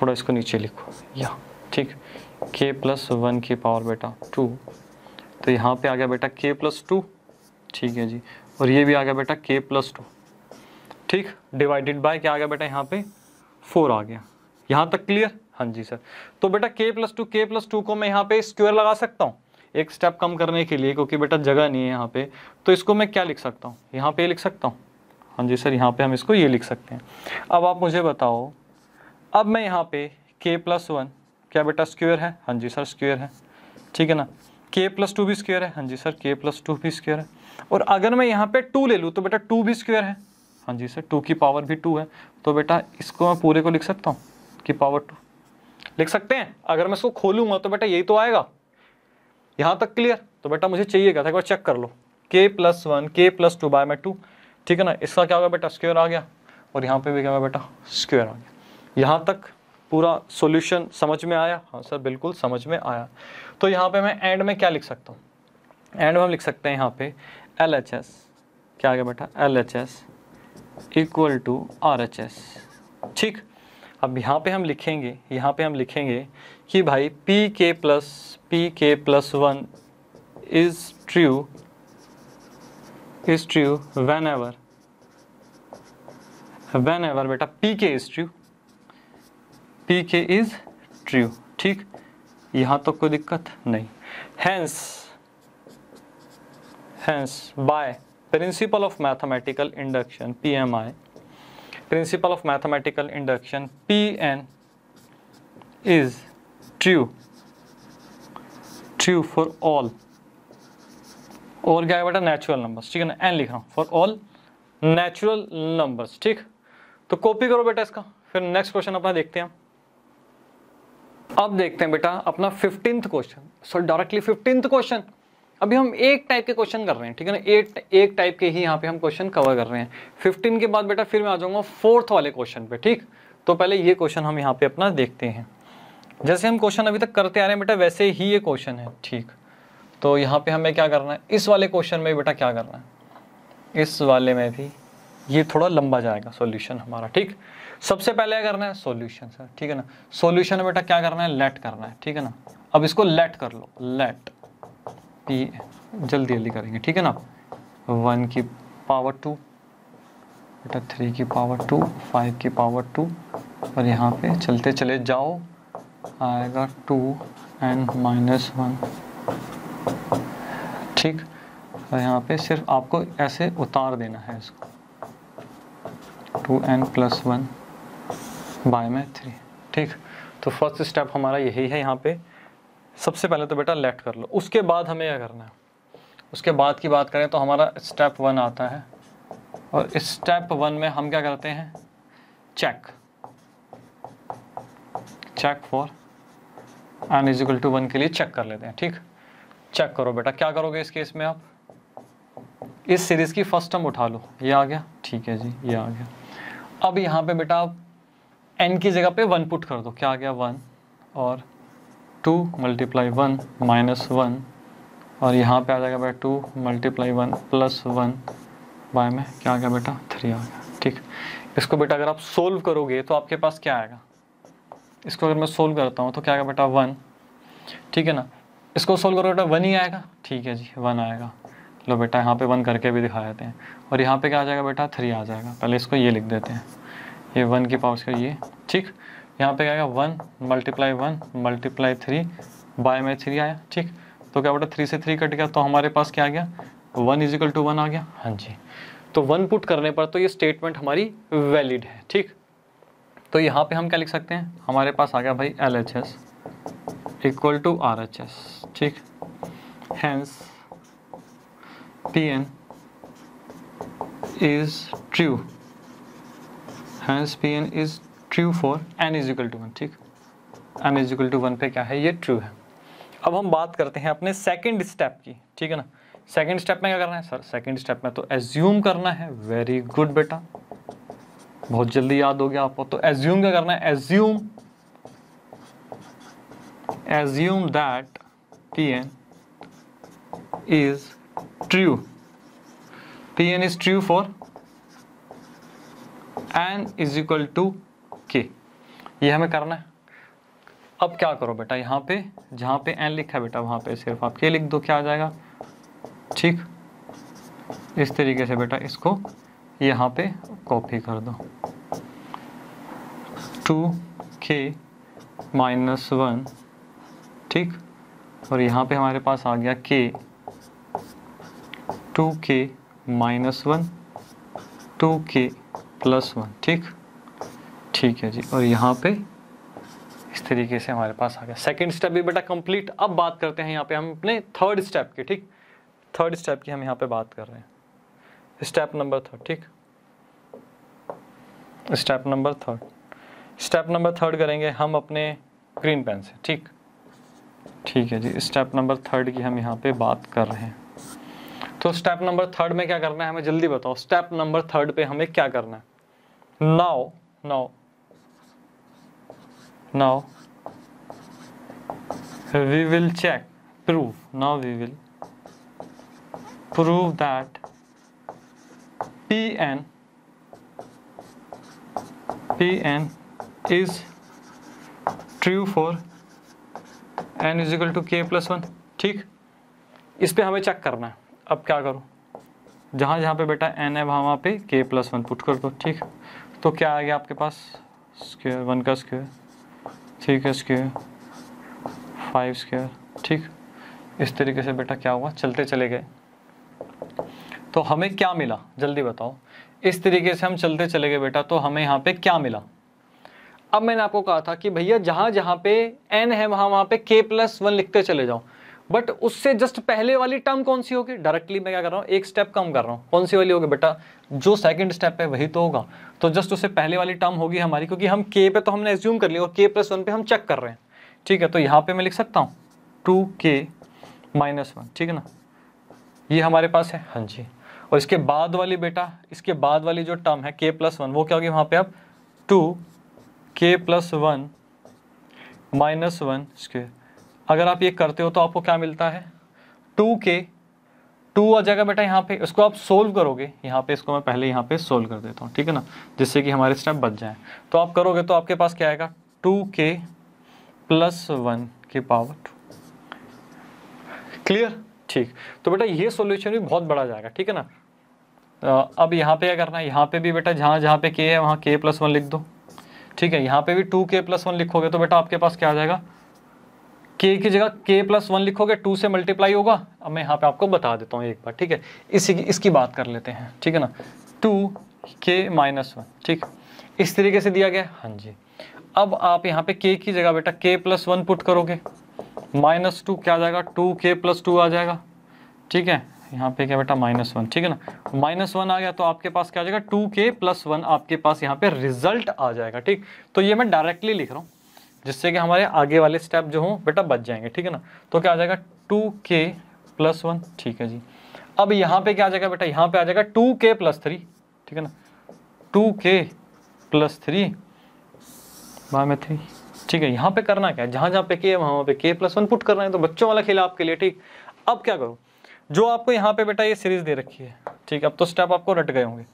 थोड़ा इसको नीचे लिखो या ठीक के प्लस वन की पावर बेटा टू तो यहाँ पे आ गया बेटा के प्लस टू ठीक है जी और ये भी आ गया बेटा के प्लस टू ठीक डिवाइडेड बाय क्या आ गया बेटा यहाँ पे फोर आ गया यहाँ तक क्लियर हाँ जी सर तो बेटा के प्लस टू के प्लस टू को मैं यहाँ पे स्क्वेयर लगा सकता हूँ एक स्टेप कम करने के लिए क्योंकि बेटा जगह नहीं है यहाँ पे तो इसको मैं क्या लिख सकता हूँ यहाँ पे लिख सकता हूँ हाँ जी सर यहाँ पे हम इसको ये लिख सकते हैं अब आप मुझे बताओ अब मैं यहाँ पे के प्लस वन क्या बेटा स्क्वेयर है हाँ जी सर स्क्वेयर है ठीक है ना के प्लस टू भी स्क्वेयर है हाँ जी सर के प्लस टू भी स्क्वेयर है और अगर मैं यहाँ पे टू ले लूँ तो बेटा टू भी स्क्वेयर है हाँ जी सर टू की पावर भी टू है तो बेटा इसको मैं पूरे को लिख सकता हूँ कि पावर टू लिख सकते हैं अगर मैं इसको खोलूंगा तो बेटा यही तो आएगा यहां तक क्लियर तो बेटा मुझे चाहिए क्या था एक बार चेक कर लो के प्लस वन के प्लस टू बाय टू ठीक है ना इसका क्या होगा बेटा स्क्वेयर आ गया और यहाँ पे भी क्या होगा बेटा स्क्वेयर आ गया यहाँ तक पूरा सॉल्यूशन समझ में आया हाँ सर बिल्कुल समझ में आया तो यहाँ पे मैं एंड में क्या लिख सकता हूँ एंड में हम लिख सकते हैं यहाँ पे एल एच एस क्या आ गया बेटा L H S equal to R H S ठीक अब यहाँ पे हम लिखेंगे यहाँ पे हम लिखेंगे कि भाई पी के प्लस पी के plus one is true is true whenever whenever बेटा पी के इज ट्रू पी के इज ट्रू ठीक यहाँ तो कोई दिक्कत नहीं hence hence by principle of mathematical induction P M I principle of mathematical induction Pn is true true for all और क्या है बेटा नेचुरल नंबर्स ठीक है ना एन लिख रहा हूँ फॉर ऑल नेचुरल नंबर्स ठीक तो कॉपी करो बेटा इसका फिर नेक्स्ट क्वेश्चन अपना देखते हैं अब देखते हैं बेटा अपना fifteenth question so directly fifteenth question अभी हम एक टाइप के क्वेश्चन कर रहे हैं ठीक है ना एट एक टाइप के ही यहाँ पे हम क्वेश्चन कवर कर रहे हैं फिफ्टीन के बाद बेटा फिर मैं आ जाऊँगा फोर्थ वाले क्वेश्चन पे ठीक तो पहले ये क्वेश्चन हम यहाँ पे अपना देखते हैं जैसे हम क्वेश्चन अभी तक करते आ रहे हैं बेटा वैसे ही ये क्वेश्चन है ठीक तो यहाँ पे हमें क्या करना है इस वाले क्वेश्चन में बेटा क्या करना है इस वाले में भी ये थोड़ा लंबा जाएगा सोल्यूशन हमारा ठीक सबसे पहले क्या करना है सोल्यूशन सर ठीक है ना में बेटा क्या करना है लेट करना है ठीक है ना अब इसको लेट कर लो लेट पी जल्दी जल्दी करेंगे ठीक है ना वन की पावर टू बेटा थ्री की पावर टू फाइव की पावर टू और यहाँ पे चलते चले जाओ आएगा टू एंड माइनस वन ठीक और यहाँ पे सिर्फ आपको ऐसे उतार देना है इसको two N plus one by में थ्री ठीक तो फर्स्ट स्टेप हमारा यही है यहाँ पे सबसे पहले तो बेटा लेफ्ट कर लो उसके बाद हमें यह करना है उसके बाद की बात करें तो हमारा स्टेप वन आता है और स्टेप वन में हम क्या करते हैं check check for N is equal to one के लिए चेक कर लेते हैं ठीक चेक करो बेटा क्या करोगे इस केस में आप इस सीरीज़ की फर्स्ट टर्म उठा लो ये आ गया ठीक है जी ये आ गया अब यहाँ पे बेटा आप एन की जगह पे वन पुट कर दो क्या आ गया वन और two multiply one minus one और यहाँ पे आ जाएगा बेटा two multiply one plus one by में क्या आ गया बेटा थ्री आ गया ठीक इसको बेटा अगर आप सोल्व करोगे तो आपके पास क्या आएगा इसको अगर मैं सोल्व करता हूँ तो क्या आएगा बेटा वन ठीक है ना इसको सोल्व करोगे बेटा वन ही आएगा ठीक है जी वन आएगा लो बेटा यहाँ पे वन करके भी दिखा देते हैं और यहाँ पे क्या आ जाएगा बेटा थ्री आ जाएगा पहले इसको ये लिख देते हैं ये वन की पावर का ये ठीक यहाँ पे क्या आएगा one multiply one multiply three by में थ्री आया ठीक तो क्या बेटा थ्री से थ्री कट गया तो हमारे पास क्या आ गया one is equal to one आ गया हाँ जी तो वन पुट करने पर तो ये स्टेटमेंट हमारी वैलिड है ठीक तो यहाँ पे हम क्या लिख सकते हैं हमारे पास आ गया भाई L H S equal to R H S ठीक hence P N is true hence P N is true for N is equal to one ठीक N is equal to one पे क्या है ये ट्रू है अब हम बात करते हैं अपने सेकेंड स्टेप की ठीक है ना सेकेंड स्टेप में क्या करना है सर सेकेंड स्टेप में तो एज्यूम करना है वेरी गुड बेटा बहुत जल्दी याद हो गया आपको तो एज्यूम क्या करना है assume assume that P N is true P N is true for N is equal to K ये हमें करना है अब क्या करो बेटा यहाँ पे जहाँ पे एन लिखा है बेटा वहाँ पे सिर्फ आप के लिख दो क्या आ जाएगा ठीक इस तरीके से बेटा इसको यहाँ पे कॉपी कर दो टू के माइनस वन ठीक और यहाँ पे हमारे पास आ गया K two K minus one two के प्लस वन ठीक ठीक है जी और यहाँ पे इस तरीके से हमारे पास आ गया सेकेंड स्टेप भी बेटा कंप्लीट अब बात करते हैं यहाँ पे हम अपने थर्ड स्टेप की ठीक थर्ड स्टेप की हम यहाँ पे बात कर रहे हैं स्टेप नंबर थर्ड ठीक step number third step number third करेंगे हम अपने ग्रीन पेन से ठीक ठीक है जी स्टेप नंबर थर्ड की हम यहाँ पे बात कर रहे हैं तो स्टेप नंबर थर्ड में क्या करना है हमें जल्दी बताओ स्टेप नंबर थर्ड पे हमें क्या करना है now now now we will check prove now we will prove that pn pn is true for n is equal to k plus 1 ठीक इस पे हमें चेक करना है अब क्या करूं जहां जहां पे बेटा n है वहां वहां पे k प्लस वन पुट कर दो ठीक तो क्या आ गया आपके पास स्क्वेयर वन का स्क्वेयर थ्री का स्क्वेयर फाइव स्क्वेयर ठीक इस तरीके से बेटा क्या हुआ चलते चले गए तो हमें क्या मिला जल्दी बताओ इस तरीके से हम चलते चले गए बेटा तो हमें यहाँ पे क्या मिला अब मैंने आपको कहा था कि भैया जहाँ जहाँ पे एन है वहाँ वहाँ पे के प्लस वन लिखते चले जाओ बट उससे जस्ट पहले वाली टर्म कौन सी होगी डायरेक्टली मैं क्या कर रहा हूँ एक स्टेप कम कर रहा हूँ कौन सी वाली होगी बेटा जो सेकंड स्टेप है वही तो होगा तो जस्ट उससे पहले वाली टर्म होगी हमारी क्योंकि हम के पे तो हमने एज्यूम कर लिया और के प्लस वन पे हम चेक कर रहे हैं ठीक है तो यहाँ पे मैं लिख सकता हूँ टू के माइनस वन ठीक है ना ये हमारे पास है हाँ जी और इसके बाद वाली बेटा इसके बाद वाली जो टर्म है के प्लस वन वो क्या होगी वहाँ पे अब टू के plus one minus one square अगर आप ये करते हो तो आपको क्या मिलता है टू के टू आ जाएगा बेटा यहाँ पे इसको आप सोल्व करोगे यहाँ पे इसको मैं पहले यहाँ पे सोल्व कर देता हूँ ठीक है ना जिससे कि हमारे स्टेप बच जाए तो आप करोगे तो आपके पास क्या आएगा टू के प्लस वन के पावर टू क्लियर ठीक तो बेटा ये सोल्यूशन भी बहुत बड़ा जाएगा ठीक है ना अब यहाँ पे क्या करना है यहाँ पे भी बेटा जहाँ जहाँ पे के है वहाँ के प्लस वन लिख दो ठीक है यहाँ पे भी टू के प्लस वन लिखोगे तो बेटा आपके पास क्या आ जाएगा के की जगह के प्लस वन लिखोगे टू से मल्टीप्लाई होगा अब मैं यहाँ पे आपको बता देता हूँ एक बार ठीक है इसी की इसकी बात कर लेते हैं ठीक है ना टू के माइनस वन ठीक इस तरीके से दिया गया हाँ जी अब आप यहाँ पे के की जगह बेटा के प्लस वन पुट करोगे माइनस टू क्या आ जाएगा टू के प्लस टू आ जाएगा ठीक है यहाँ पे क्या बेटा माइनस वन ठीक है ना माइनस वन आ गया तो आपके पास क्या आ जाएगा टू के प्लस वन आपके पास यहाँ पे रिजल्ट आ जाएगा ठीक तो ये मैं डायरेक्टली लिख रहा हूँ जिससे कि हमारे आगे वाले स्टेप जो हों बेटा बच जाएंगे ठीक है ना तो क्या आ जाएगा टू के प्लस वन ठीक है जी अब यहाँ पे क्या आ जाएगा बेटा यहाँ पे आ जाएगा टू के प्लस थ्री ठीक है ना टू के प्लस थ्री बाय में थ्री ठीक है यहाँ पे करना क्या है जहाँ जहाँ पे के वहाँ वहाँ पे के प्लस वन पुट करना है तो बच्चों वाला खेला आपके लिए ठीक अब क्या करो जो आपको यहाँ पे बेटा ये सीरीज दे रखी है ठीक है अब तो स्टेप आपको रट गए होंगे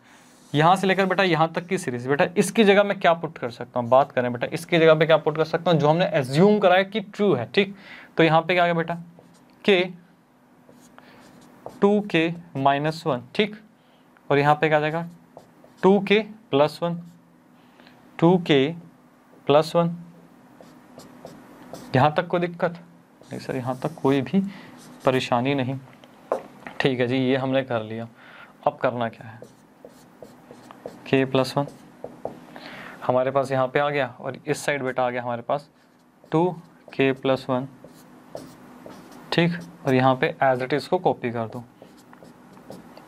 यहाँ से लेकर बेटा यहाँ तक की सीरीज बेटा इसकी जगह मैं क्या पुट कर सकता हूँ बात करें बेटा इसकी जगह पे क्या पुट कर सकता हूँ जो हमने एज्यूम कराया कि ट्रू है ठीक तो यहाँ पे क्या आ गया बेटा के टू के माइनस वन ठीक और यहाँ पे क्या जाएगा टू के प्लस वन टू के प्लस वन यहाँ तक कोई दिक्कत नहीं सर यहाँ तक कोई भी परेशानी नहीं ठीक है जी ये हमने कर लिया अब करना क्या है के प्लस वन हमारे पास यहाँ पे आ गया और इस साइड बेटा आ गया हमारे पास टू के प्लस वन ठीक और यहाँ पे एज इट इज़ को कॉपी कर दो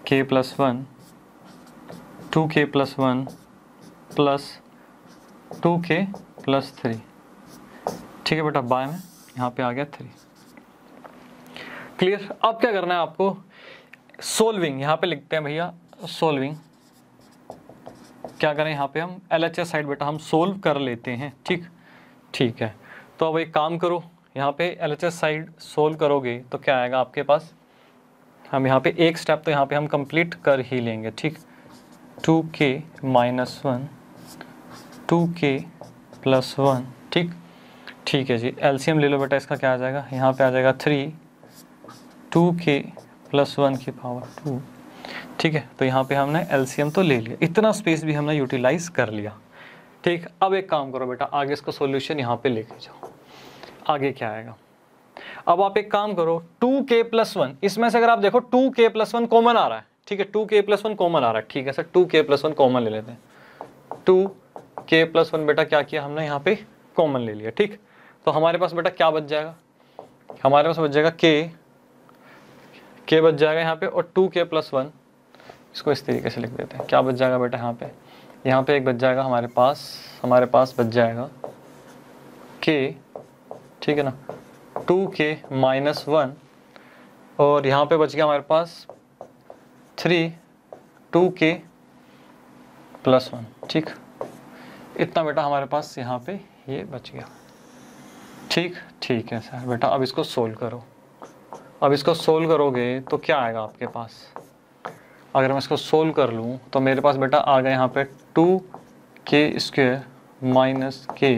के प्लस वन टू के प्लस वन प्लस टू के प्लस थ्री ठीक है बेटा बाय में यहाँ पे आ गया थ्री क्लियर अब क्या करना है आपको सोल्विंग यहाँ पे लिखते हैं भैया सोल्विंग क्या करें यहाँ पे हम एल एच एस साइड बेटा हम सोल्व कर लेते हैं ठीक ठीक है तो अब एक काम करो यहाँ पे L H S side solve करोगे तो क्या आएगा आपके पास हम यहाँ पे एक स्टेप तो यहाँ पे हम कंप्लीट कर ही लेंगे ठीक two K minus one two के प्लस वन ठीक ठीक है जी एलसीएम ले लो बेटा इसका क्या आ जाएगा यहाँ पे आ जाएगा थ्री टू के प्लस वन की पावर टू ठीक है तो यहाँ पे हमने एलसीएम तो ले लिया इतना स्पेस भी हमने यूटिलाइज कर लिया ठीक अब एक काम करो बेटा आगे इसका सॉल्यूशन यहाँ पे लेके जाओ आगे क्या आएगा अब आप एक काम करो टू के प्लस वन इसमें से अगर आप देखो टू के प्लस वन कॉमन आ रहा है ठीक है टू के प्लस वन कॉमन आ रहा है ठीक है सर टू के प्लस वन कॉमन ले लेते हैं टू के प्लस वन बेटा क्या किया हमने यहाँ पे कॉमन ले लिया ठीक तो हमारे पास बेटा क्या बच जाएगा हमारे पास बच जाएगा के के बच जाएगा यहाँ पे और टू के प्लस वन इसको इस तरीके से लिख देते हैं क्या बच जाएगा बेटा यहाँ पे यहाँ पे एक बच जाएगा हमारे पास हमारे पास बच जाएगा के ठीक है ना टू के माइनस वन और यहाँ पे बच गया हमारे पास थ्री टू के प्लस वन ठीक इतना बेटा हमारे पास यहाँ पे ये बच गया ठीक ठीक है सर बेटा अब इसको सोल्व करो अब इसको सोल्व करोगे तो क्या आएगा आपके पास अगर मैं इसको सोल्व कर लूँ तो मेरे पास बेटा आ गया यहाँ पे two k square minus k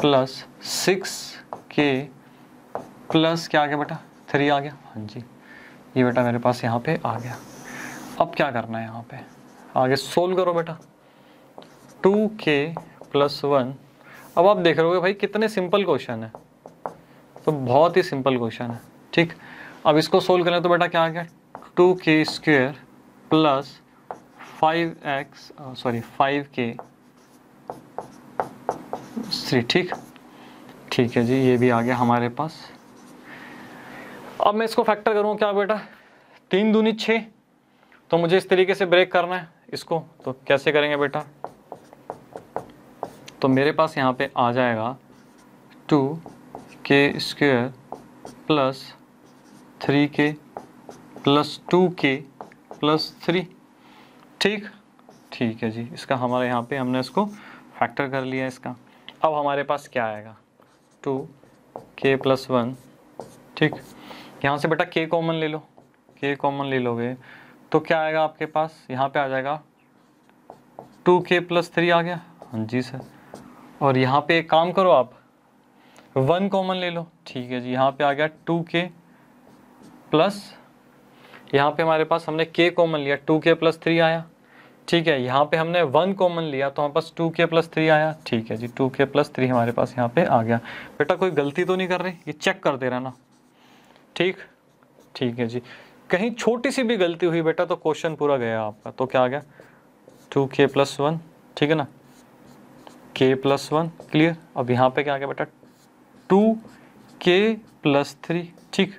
plus six k plus क्या आ गया बेटा थ्री आ गया हाँ जी ये बेटा मेरे पास यहाँ पे आ गया अब क्या करना है यहाँ पे आगे सोल्व करो बेटा टू के प्लस वन अब आप देख रहे हो भाई कितने सिंपल क्वेश्चन है तो बहुत ही सिंपल क्वेश्चन है ठीक अब इसको सोल्व करें तो बेटा क्या आ गया two k square plus five x sorry five k three ठीक ठीक है जी ये भी आ गया हमारे पास अब मैं इसको फैक्टर करूँ क्या बेटा तीन दूनी छः तो मुझे इस तरीके से ब्रेक करना है इसको तो कैसे करेंगे बेटा तो मेरे पास यहाँ पे आ जाएगा two k square plus three के प्लस टू के प्लस थ्री ठीक ठीक है जी इसका हमारे यहाँ पे हमने इसको फैक्टर कर लिया इसका अब हमारे पास क्या आएगा टू के प्लस वन ठीक यहाँ से बेटा के कॉमन ले लो के कॉमन ले लोगे तो क्या आएगा आपके पास यहाँ पे आ जाएगा टू के प्लस थ्री आ गया हाँ जी सर और यहाँ पे एक काम करो आप वन कॉमन ले लो ठीक है जी यहाँ पे आ गया टू के प्लस यहाँ पे हमारे पास हमने k कॉमन लिया टू के प्लस थ्री आया ठीक है यहाँ पे हमने वन कॉमन लिया तो हमारे पास टू के प्लस थ्री आया ठीक है जी टू के प्लस थ्री हमारे पास यहाँ पे आ गया बेटा कोई गलती तो नहीं कर रही ये चेक कर दे रहा ना ठीक ठीक है जी कहीं छोटी सी भी गलती हुई बेटा तो क्वेश्चन पूरा गया आपका तो क्या आ गया टू के प्लस वन ठीक है ना के प्लस वन क्लियर अब यहाँ पे क्या आ गया बेटा टू के प्लस थ्री ठीक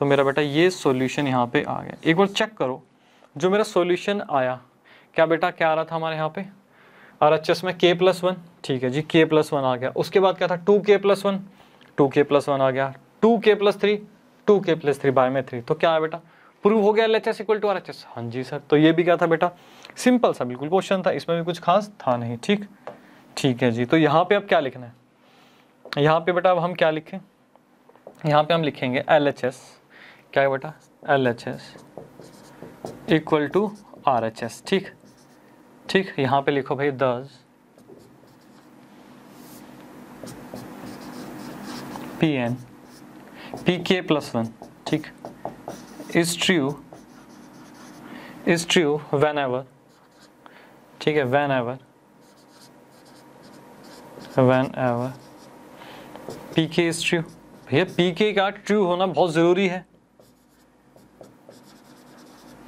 तो मेरा बेटा ये सॉल्यूशन यहाँ पे आ गया एक बार चेक करो जो मेरा सॉल्यूशन आया क्या बेटा क्या आ रहा था हमारे यहाँ पे आर एच एस में के प्लस वन ठीक है जी के प्लस वन आ गया उसके बाद क्या था टू के प्लस वन टू के प्लस वन आ गया टू के प्लस थ्री टू के प्लस थ्री बाय में थ्री तो क्या है बेटा प्रूव हो गया L H S equal to R H S हाँ जी सर तो ये भी क्या था बेटा सिंपल सा बिल्कुल क्वेश्चन था इसमें भी कुछ खास था नहीं ठीक ठीक है जी तो यहाँ पे अब क्या लिखना है यहाँ पे बेटा अब हम क्या लिखें यहाँ पे हम लिखेंगे एल एच एस क्या है बेटा L H S equal to R H S ठीक ठीक यहाँ पे लिखो भाई दस पी एन पी के प्लस वन ठीक is true is true whenever ठीक है whenever whenever P के इज ट्रू भैया पी के का ट्रू होना बहुत ज़रूरी है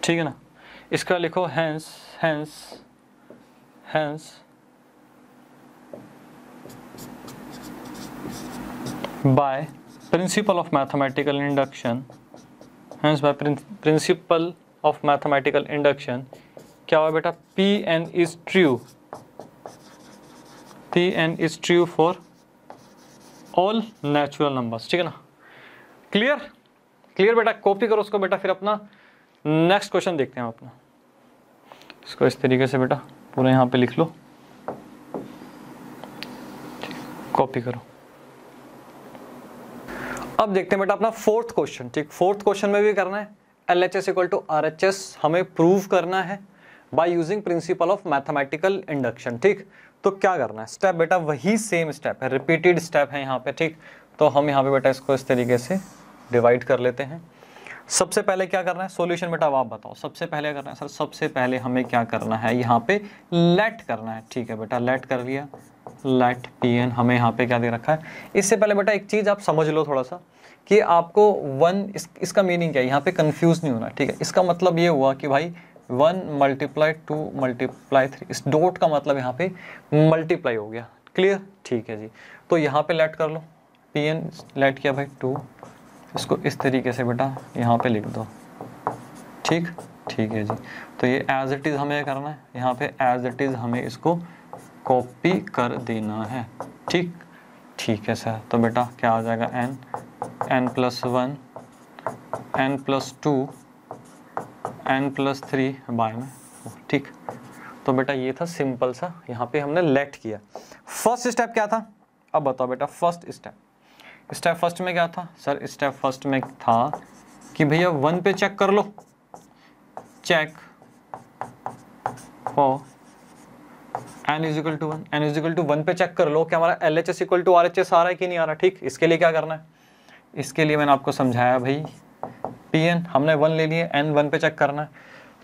ठीक है ना इसका लिखो hence hence hence by principle of mathematical induction hence by principle of mathematical induction क्या हुआ बेटा P N is true P N is true for all natural numbers ठीक है ना क्लियर क्लियर बेटा कॉपी करो उसको बेटा फिर अपना नेक्स्ट क्वेश्चन देखते हैं अपना इसको इस तरीके से बेटा पूरा यहाँ पे लिख लो कॉपी करो अब देखते हैं बेटा अपना फोर्थ क्वेश्चन ठीक फोर्थ क्वेश्चन में भी करना है L H S equal to R H S हमें प्रूव करना है by using principle of mathematical induction ठीक तो क्या करना है स्टेप बेटा वही सेम स्टेप है रिपीटेड स्टेप है यहाँ पे ठीक तो हम यहाँ पे बेटा इसको इस तरीके से डिवाइड कर लेते हैं सबसे पहले क्या करना है सॉल्यूशन बेटा आप बताओ सबसे पहले करना है सर सबसे पहले हमें क्या करना है यहाँ पे लेट करना है ठीक है बेटा लेट कर लिया लेट पी एन हमें यहाँ पे क्या दे रखा है इससे पहले बेटा एक चीज़ आप समझ लो थोड़ा सा कि आपको वन इस, इसका मीनिंग क्या है यहाँ पे कंफ्यूज नहीं होना ठीक है इसका मतलब ये हुआ कि भाई one multiply two multiply three इस डोट का मतलब यहाँ पे मल्टीप्लाई हो गया क्लियर ठीक है जी तो यहाँ पे लेट कर लो पी एन लेट किया भाई टू इसको इस तरीके से बेटा यहाँ पे लिख दो ठीक ठीक है जी तो ये एज इट इज़ हमें करना है यहाँ पे एज इट इज़ हमें इसको कॉपी कर देना है ठीक ठीक है सर तो बेटा क्या आ जाएगा N N plus one N plus two N plus three by में ठीक तो बेटा ये था सिंपल सा यहाँ पे हमने लेट किया फर्स्ट स्टेप क्या था अब बताओ बेटा फर्स्ट स्टेप स्टेप फर्स्ट में क्या था सर स्टेप फर्स्ट में था कि भैया वन पे चेक कर लो check for N is equal to one N is equal to one पे चेक कर लो कि हमारा L H S equal to R H S आ रहा है कि नहीं आ रहा ठीक इसके लिए क्या करना है इसके लिए मैंने आपको समझाया भाई पी एन हमने वन ले लिए एन वन पे चेक करना है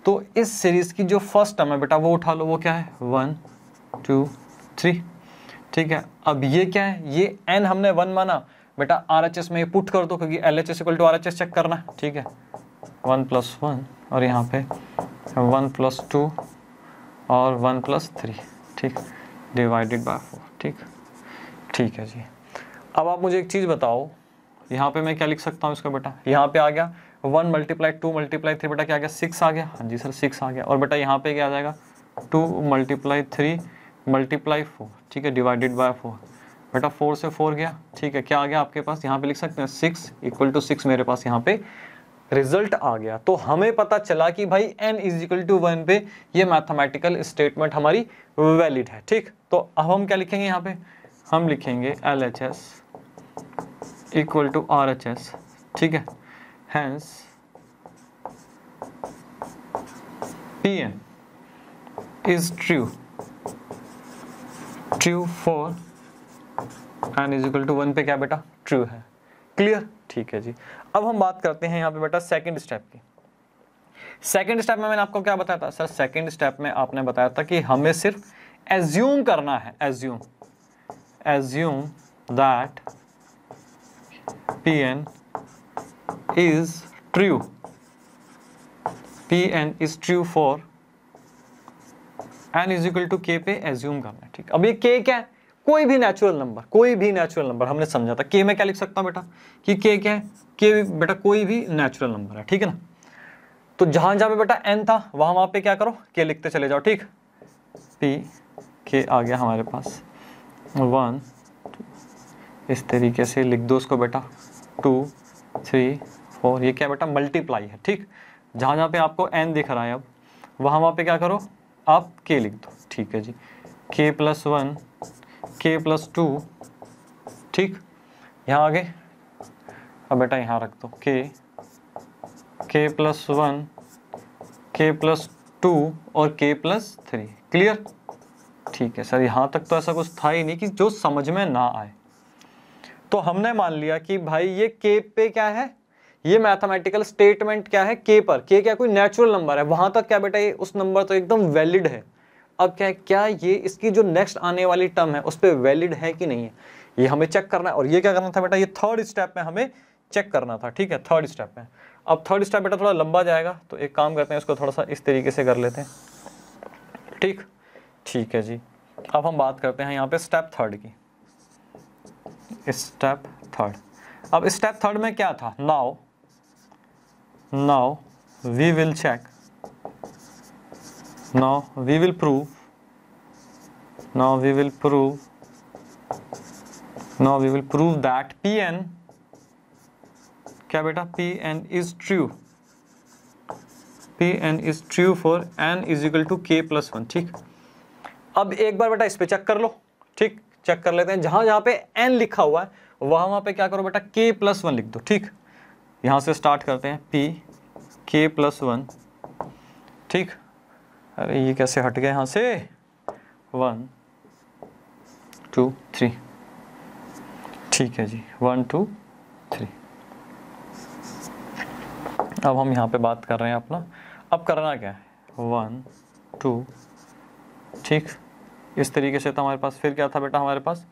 तो इस सीरीज़ की जो फर्स्ट टर्म है बेटा वो उठा लो वो क्या है वन टू थ्री ठीक है अब ये क्या है ये एन हमने वन माना बेटा आर एच एस में पुट कर दो क्योंकि L H S equal to R H S check करना है ठीक है वन प्लस वन और यहाँ पे वन प्लस टू और वन प्लस थ्री ठीक डिवाइडेड बाय फोर ठीक ठीक है जी अब आप मुझे एक चीज़ बताओ यहाँ पे मैं क्या लिख सकता हूँ इसका बेटा यहाँ पे आ गया one multiply two multiply three बेटा क्या आ गया सिक्स आ गया हाँ जी सर सिक्स आ गया और बेटा यहाँ पे क्या आ जाएगा two multiply three multiply four ठीक है डिवाइडेड बाय फोर बेटा फोर से फोर गया ठीक है क्या आ गया आपके पास यहाँ पे लिख सकते हैं सिक्स इक्वल टू सिक्स मेरे पास यहाँ पे रिजल्ट आ गया तो हमें पता चला कि भाई n is equal to one पे ये मैथमेटिकल स्टेटमेंट हमारी वैलिड है ठीक तो अब हम क्या लिखेंगे यहाँ पे हम लिखेंगे L H S equal to R H S ठीक है hence P N is true true for N is equal to one पे क्या बेटा ट्रू है क्लियर ठीक है जी अब हम बात करते हैं यहाँ पे बेटा सेकेंड स्टेप की सेकेंड स्टेप में मैंने आपको क्या बताया था सर सेकेंड स्टेप में आपने बताया था कि हमें सिर्फ एज्यूम करना है assume assume that P N is true P N is true for N is equal to k पे एज्यूम करना है ठीक अब ये के क्या है कोई भी नेचुरल नंबर कोई भी नेचुरल नंबर हमने समझा था के में क्या लिख सकता हूं बेटा कि के क्या है के बेटा कोई भी नेचुरल नंबर है ठीक है ना तो जहां जहां पे बेटा एन था वहां वहां पे क्या करो के लिखते चले जाओ ठीक पी के आ गया हमारे पास वन इस तरीके से लिख दो उसको बेटा टू थ्री फोर ये क्या बेटा मल्टीप्लाई है ठीक जहां जहां पे आपको एन दिख रहा है अब वहां वहां पे क्या करो आप के लिख दो ठीक है जी के प्लस वन के प्लस टू ठीक यहाँ आगे अब बेटा यहाँ रख दो के के प्लस वन के प्लस टू और के प्लस थ्री क्लियर ठीक है सर यहाँ तक तो ऐसा कुछ था ही नहीं कि जो समझ में ना आए तो हमने मान लिया कि भाई ये के पे क्या है ये मैथमेटिकल स्टेटमेंट क्या है के पर के क्या कोई नेचुरल नंबर है वहां तक क्या बेटा ये उस नंबर तो एकदम वैलिड है अब क्या है क्या ये इसकी जो नेक्स्ट आने वाली टर्म है उस पर वैलिड है कि नहीं है ये हमें चेक करना है और ये क्या करना था बेटा ये थर्ड स्टेप में हमें चेक करना था ठीक है थर्ड स्टेप में अब थर्ड स्टेप बेटा थोड़ा लंबा जाएगा तो एक काम करते हैं उसको थोड़ा सा इस तरीके से कर लेते हैं ठीक ठीक है जी अब हम बात करते हैं यहाँ पे स्टेप थर्ड की स्टेप थर्ड अब स्टेप थर्ड में क्या था now now we will check now we will prove now we will prove now we will prove that pn kya beta pn is true pn is true for n is equal to k plus 1 theek one ठीक अब एक बार बेटा इस पे check कर लो ठीक check कर लेते हैं जहां जहां पे एन लिखा हुआ है वहां वहां पे क्या करो बेटा k प्लस वन लिख दो ठीक यहां से स्टार्ट करते हैं p k प्लस वन ठीक अरे ये कैसे हट गया यहाँ से वन टू थ्री ठीक है जी वन टू थ्री अब हम यहाँ पे बात कर रहे हैं अपना अब करना क्या है वन टू ठीक इस तरीके से तो हमारे पास फिर क्या था बेटा हमारे पास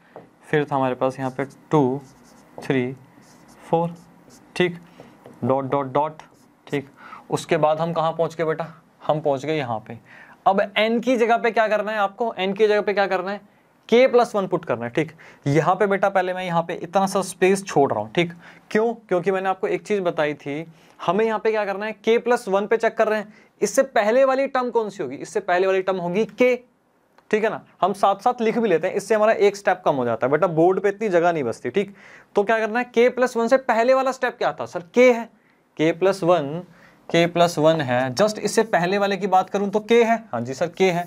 फिर था हमारे पास यहाँ पे टू थ्री फोर ठीक डॉट डॉट डॉट ठीक उसके बाद हम कहाँ पहुँच गए बेटा हम पहुंच गए यहां पे अब एन की जगह पे क्या करना है आपको एन की जगह पे क्या करना है के प्लस वन पुट करना है ठीक यहाँ पे बेटा पहले मैं यहाँ पे इतना सा स्पेस छोड़ रहा हूं ठीक क्यों क्योंकि मैंने आपको एक चीज़ बताई थी हमें यहाँ पे क्या करना है के प्लस वन पे चेक कर रहे हैं इससे पहले वाली टर्म कौन सी होगी इससे पहले वाली टर्म होगी के ठीक है ना हम साथ साथ लिख भी लेते हैं इससे हमारा एक स्टेप कम हो जाता है बेटा बोर्ड पे इतनी जगह नहीं बचती ठीक तो क्या करना है के प्लस वन से पहले वाला स्टेप क्या था सर के है के प्लस वन के प्लस वन है जस्ट इससे पहले वाले की बात करूं तो के है हाँ जी सर के है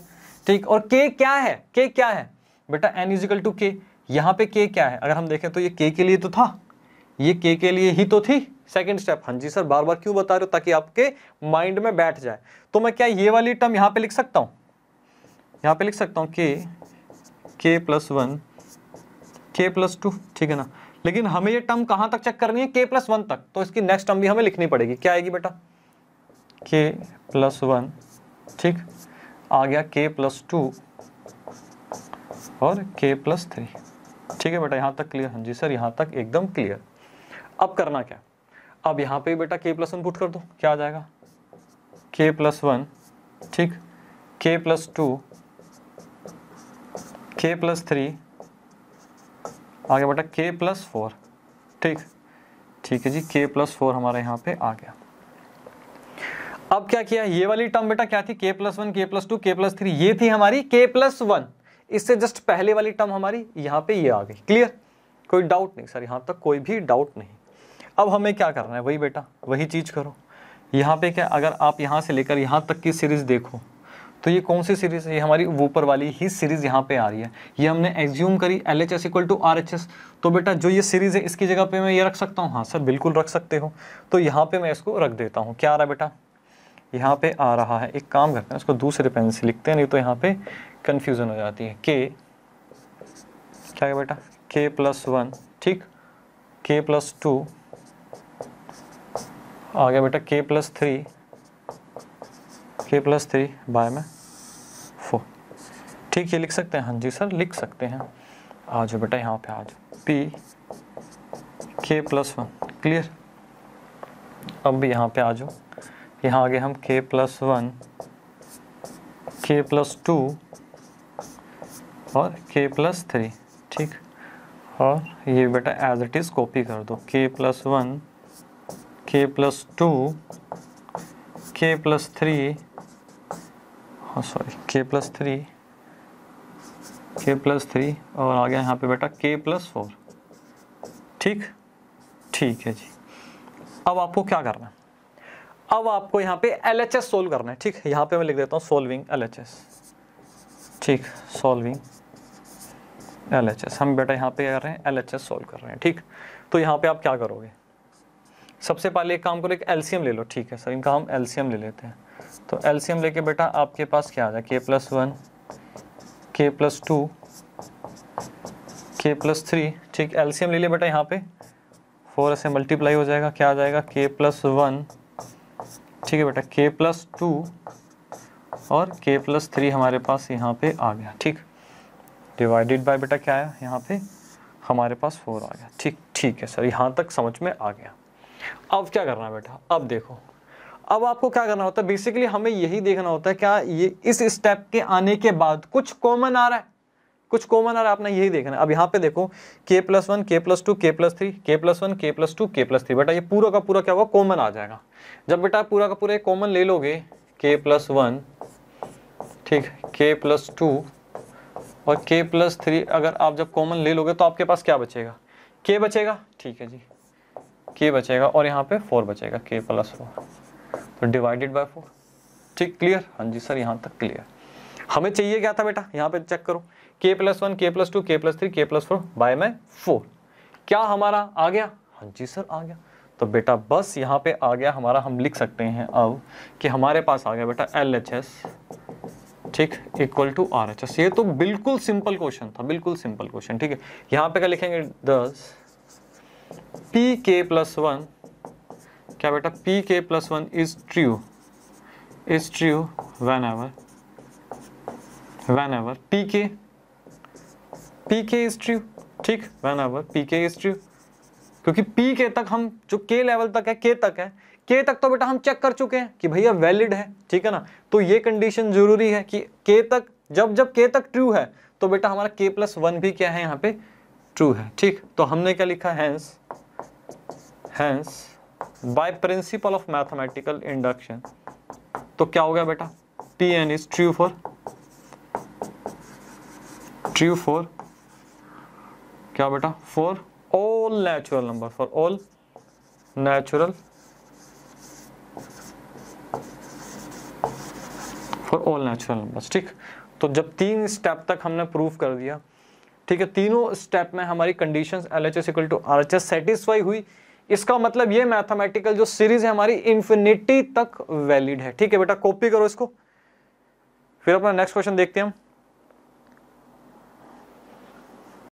ठीक और के क्या है के क्या है बेटा एन इजिकल टू के यहाँ पे के क्या है अगर हम देखें तो ये के के लिए तो था ये के के लिए ही तो थी सेकेंड स्टेप हाँ जी सर बार बार क्यों बता रहे हो ताकि आपके माइंड में बैठ जाए तो मैं क्या ये वाली टर्म यहाँ पे लिख सकता हूँ यहाँ पे लिख सकता हूँ के के प्लस वन के प्लस टू ठीक है ना लेकिन हमें ये टर्म कहाँ तक चेक करनी है के प्लस वन तक तो इसकी नेक्स्ट टर्म भी हमें लिखनी पड़ेगी क्या आएगी बेटा के प्लस वन ठीक आ गया के प्लस टू और के प्लस थ्री ठीक है बेटा यहाँ तक क्लियर हाँ जी सर यहाँ तक एकदम क्लियर अब करना क्या अब यहाँ पे बेटा के प्लस वन पुट कर दो क्या आ जाएगा के प्लस वन ठीक के प्लस टू के प्लस थ्री आगे बेटा के प्लस फोर ठीक ठीक है जी के प्लस फोर हमारे यहाँ पे आ गया अब क्या किया ये वाली टर्म बेटा क्या थी के प्लस वन के प्लस टू के प्लस थ्री ये थी हमारी के प्लस वन इससे जस्ट पहले वाली टर्म हमारी यहाँ पे ये आ गई क्लियर कोई डाउट नहीं सर यहाँ तक कोई भी डाउट नहीं अब हमें क्या करना है वही बेटा वही चीज़ करो यहाँ पे क्या अगर आप यहाँ से लेकर यहाँ तक की सीरीज़ देखो तो ये कौन सी सीरीज़ है ये हमारी ऊपर वाली ही सीरीज़ यहाँ पे आ रही है ये हमने एग्ज्यूम करी L H S equal to R H S तो बेटा जो ये सीरीज़ है इसकी जगह पे मैं ये रख सकता हूँ हाँ सर बिल्कुल रख सकते हो तो यहाँ पे मैं इसको रख देता हूँ क्या आ रहा है बेटा यहाँ पे आ रहा है एक काम करते हैं उसको दूसरे पेन से लिखते हैं नहीं तो यहाँ पे कन्फ्यूज़न हो जाती है के क्या है बेटा के प्लस वन ठीक के प्लस टू आ गया बेटा के प्लस थ्री के प्लस थ्री बाय में फोर ठीक ये लिख सकते हैं हाँ जी सर लिख सकते हैं आ जाओ बेटा यहाँ पे आ जाओ पी के प्लस वन क्लियर अब यहाँ पे आ जाओ यहाँ आगे हम k प्लस वन के प्लस टू और k प्लस थ्री ठीक और ये बेटा एज इट इज़ कॉपी कर दो k प्लस वन के प्लस टू के plus three sorry k plus three के प्लस थ्री और आ गया यहाँ पे बेटा के प्लस फोर ठीक ठीक है जी अब आपको क्या करना है अब आपको यहाँ पे एल एच एस सोल्व करना है ठीक यहाँ पे मैं लिख देता हूँ सोल्विंग एल एच एस ठीक सोल्विंग एल एच एस हम बेटा यहाँ पे कर रहे हैं एल एच एस सोल्व कर रहे हैं ठीक तो यहाँ पे आप क्या करोगे सबसे पहले एक काम करो एक एलसीएम ले लो ठीक है सर इनका हम एलसीएम ले लेते हैं तो एलसीएम लेके बेटा आपके पास क्या आ जाए के प्लस वन के प्लस टू के प्लस थ्री ठीक एलसीएम ले लिया बेटा यहाँ पे फोर ऐसे मल्टीप्लाई हो जाएगा क्या आ जाएगा के प्लस वन ठीक है बेटा के प्लस टू और के प्लस थ्री हमारे पास यहाँ पे आ गया ठीक डिवाइडेड बाय बेटा क्या आया यहाँ पे हमारे पास फोर आ गया ठीक ठीक है सर यहाँ तक समझ में आ गया अब क्या करना है बेटा अब देखो अब आपको क्या करना होता है बेसिकली हमें यही देखना होता है क्या ये इस स्टेप के आने के बाद कुछ कॉमन आ रहा है कुछ कॉमन आ रहा है आपने यही देखना है अब यहाँ पे देखो के प्लस वन के प्लस टू के प्लस थ्री के प्लस वन के प्लस टू के प्लस थ्री बेटा ये पूरा का पूरा क्या होगा कॉमन आ जाएगा जब बेटा पूरा का पूरा कॉमन ले लोगे के प्लस वन ठीक के प्लस टू और के प्लस थ्री अगर आप जब कॉमन ले लोगे तो आपके पास क्या बचेगा के बचेगा ठीक है जी के बचेगा और यहाँ पे फोर बचेगा के प्लस फोर तो डिवाइडेड बाय फोर ठीक क्लियर हाँ जी सर यहाँ तक क्लियर हमें चाहिए क्या था बेटा यहाँ पे चेक करो के प्लस वन के प्लस टू के प्लस थ्री के प्लस फोर बाय माई फोर क्या हमारा आ गया हाँ जी सर आ गया तो बेटा बस यहाँ पे आ गया हमारा हम लिख सकते हैं अब कि हमारे पास आ गया बेटा एल एच एस ठीक equal to R H S ये तो बिल्कुल सिंपल क्वेश्चन था बिल्कुल सिंपल क्वेश्चन ठीक है यहाँ पे क्या लिखेंगे दस पी के प्लस वन क्या बेटा पी के plus one is true is true whenever whenever P k P के इज ट्रू ठीक वन आवर पी के इज ट्रू क्योंकि पी के तक हम जो के लेवल तक है के तक है के तक तो बेटा हम चेक कर चुके हैं कि भैया वैलिड है ठीक है ना तो ये कंडीशन जरूरी है कि के तक जब जब के तक ट्रू है तो बेटा हमारा के प्लस वन भी क्या है यहाँ पे ट्रू है ठीक तो हमने क्या लिखा hence hence by principle of mathematical induction तो क्या हो गया बेटा P N is true for true for क्या बेटा for all natural number for all natural for all natural number ठीक तो जब तीन स्टेप तक हमने प्रूव कर दिया ठीक है तीनों स्टेप में हमारी conditions L H S equal to R H S satisfy हुई इसका मतलब ये मैथमेटिकल जो सीरीज है हमारी इन्फिनिटी तक वैलिड है ठीक है बेटा कॉपी करो इसको फिर अपना नेक्स्ट क्वेश्चन देखते हैं हम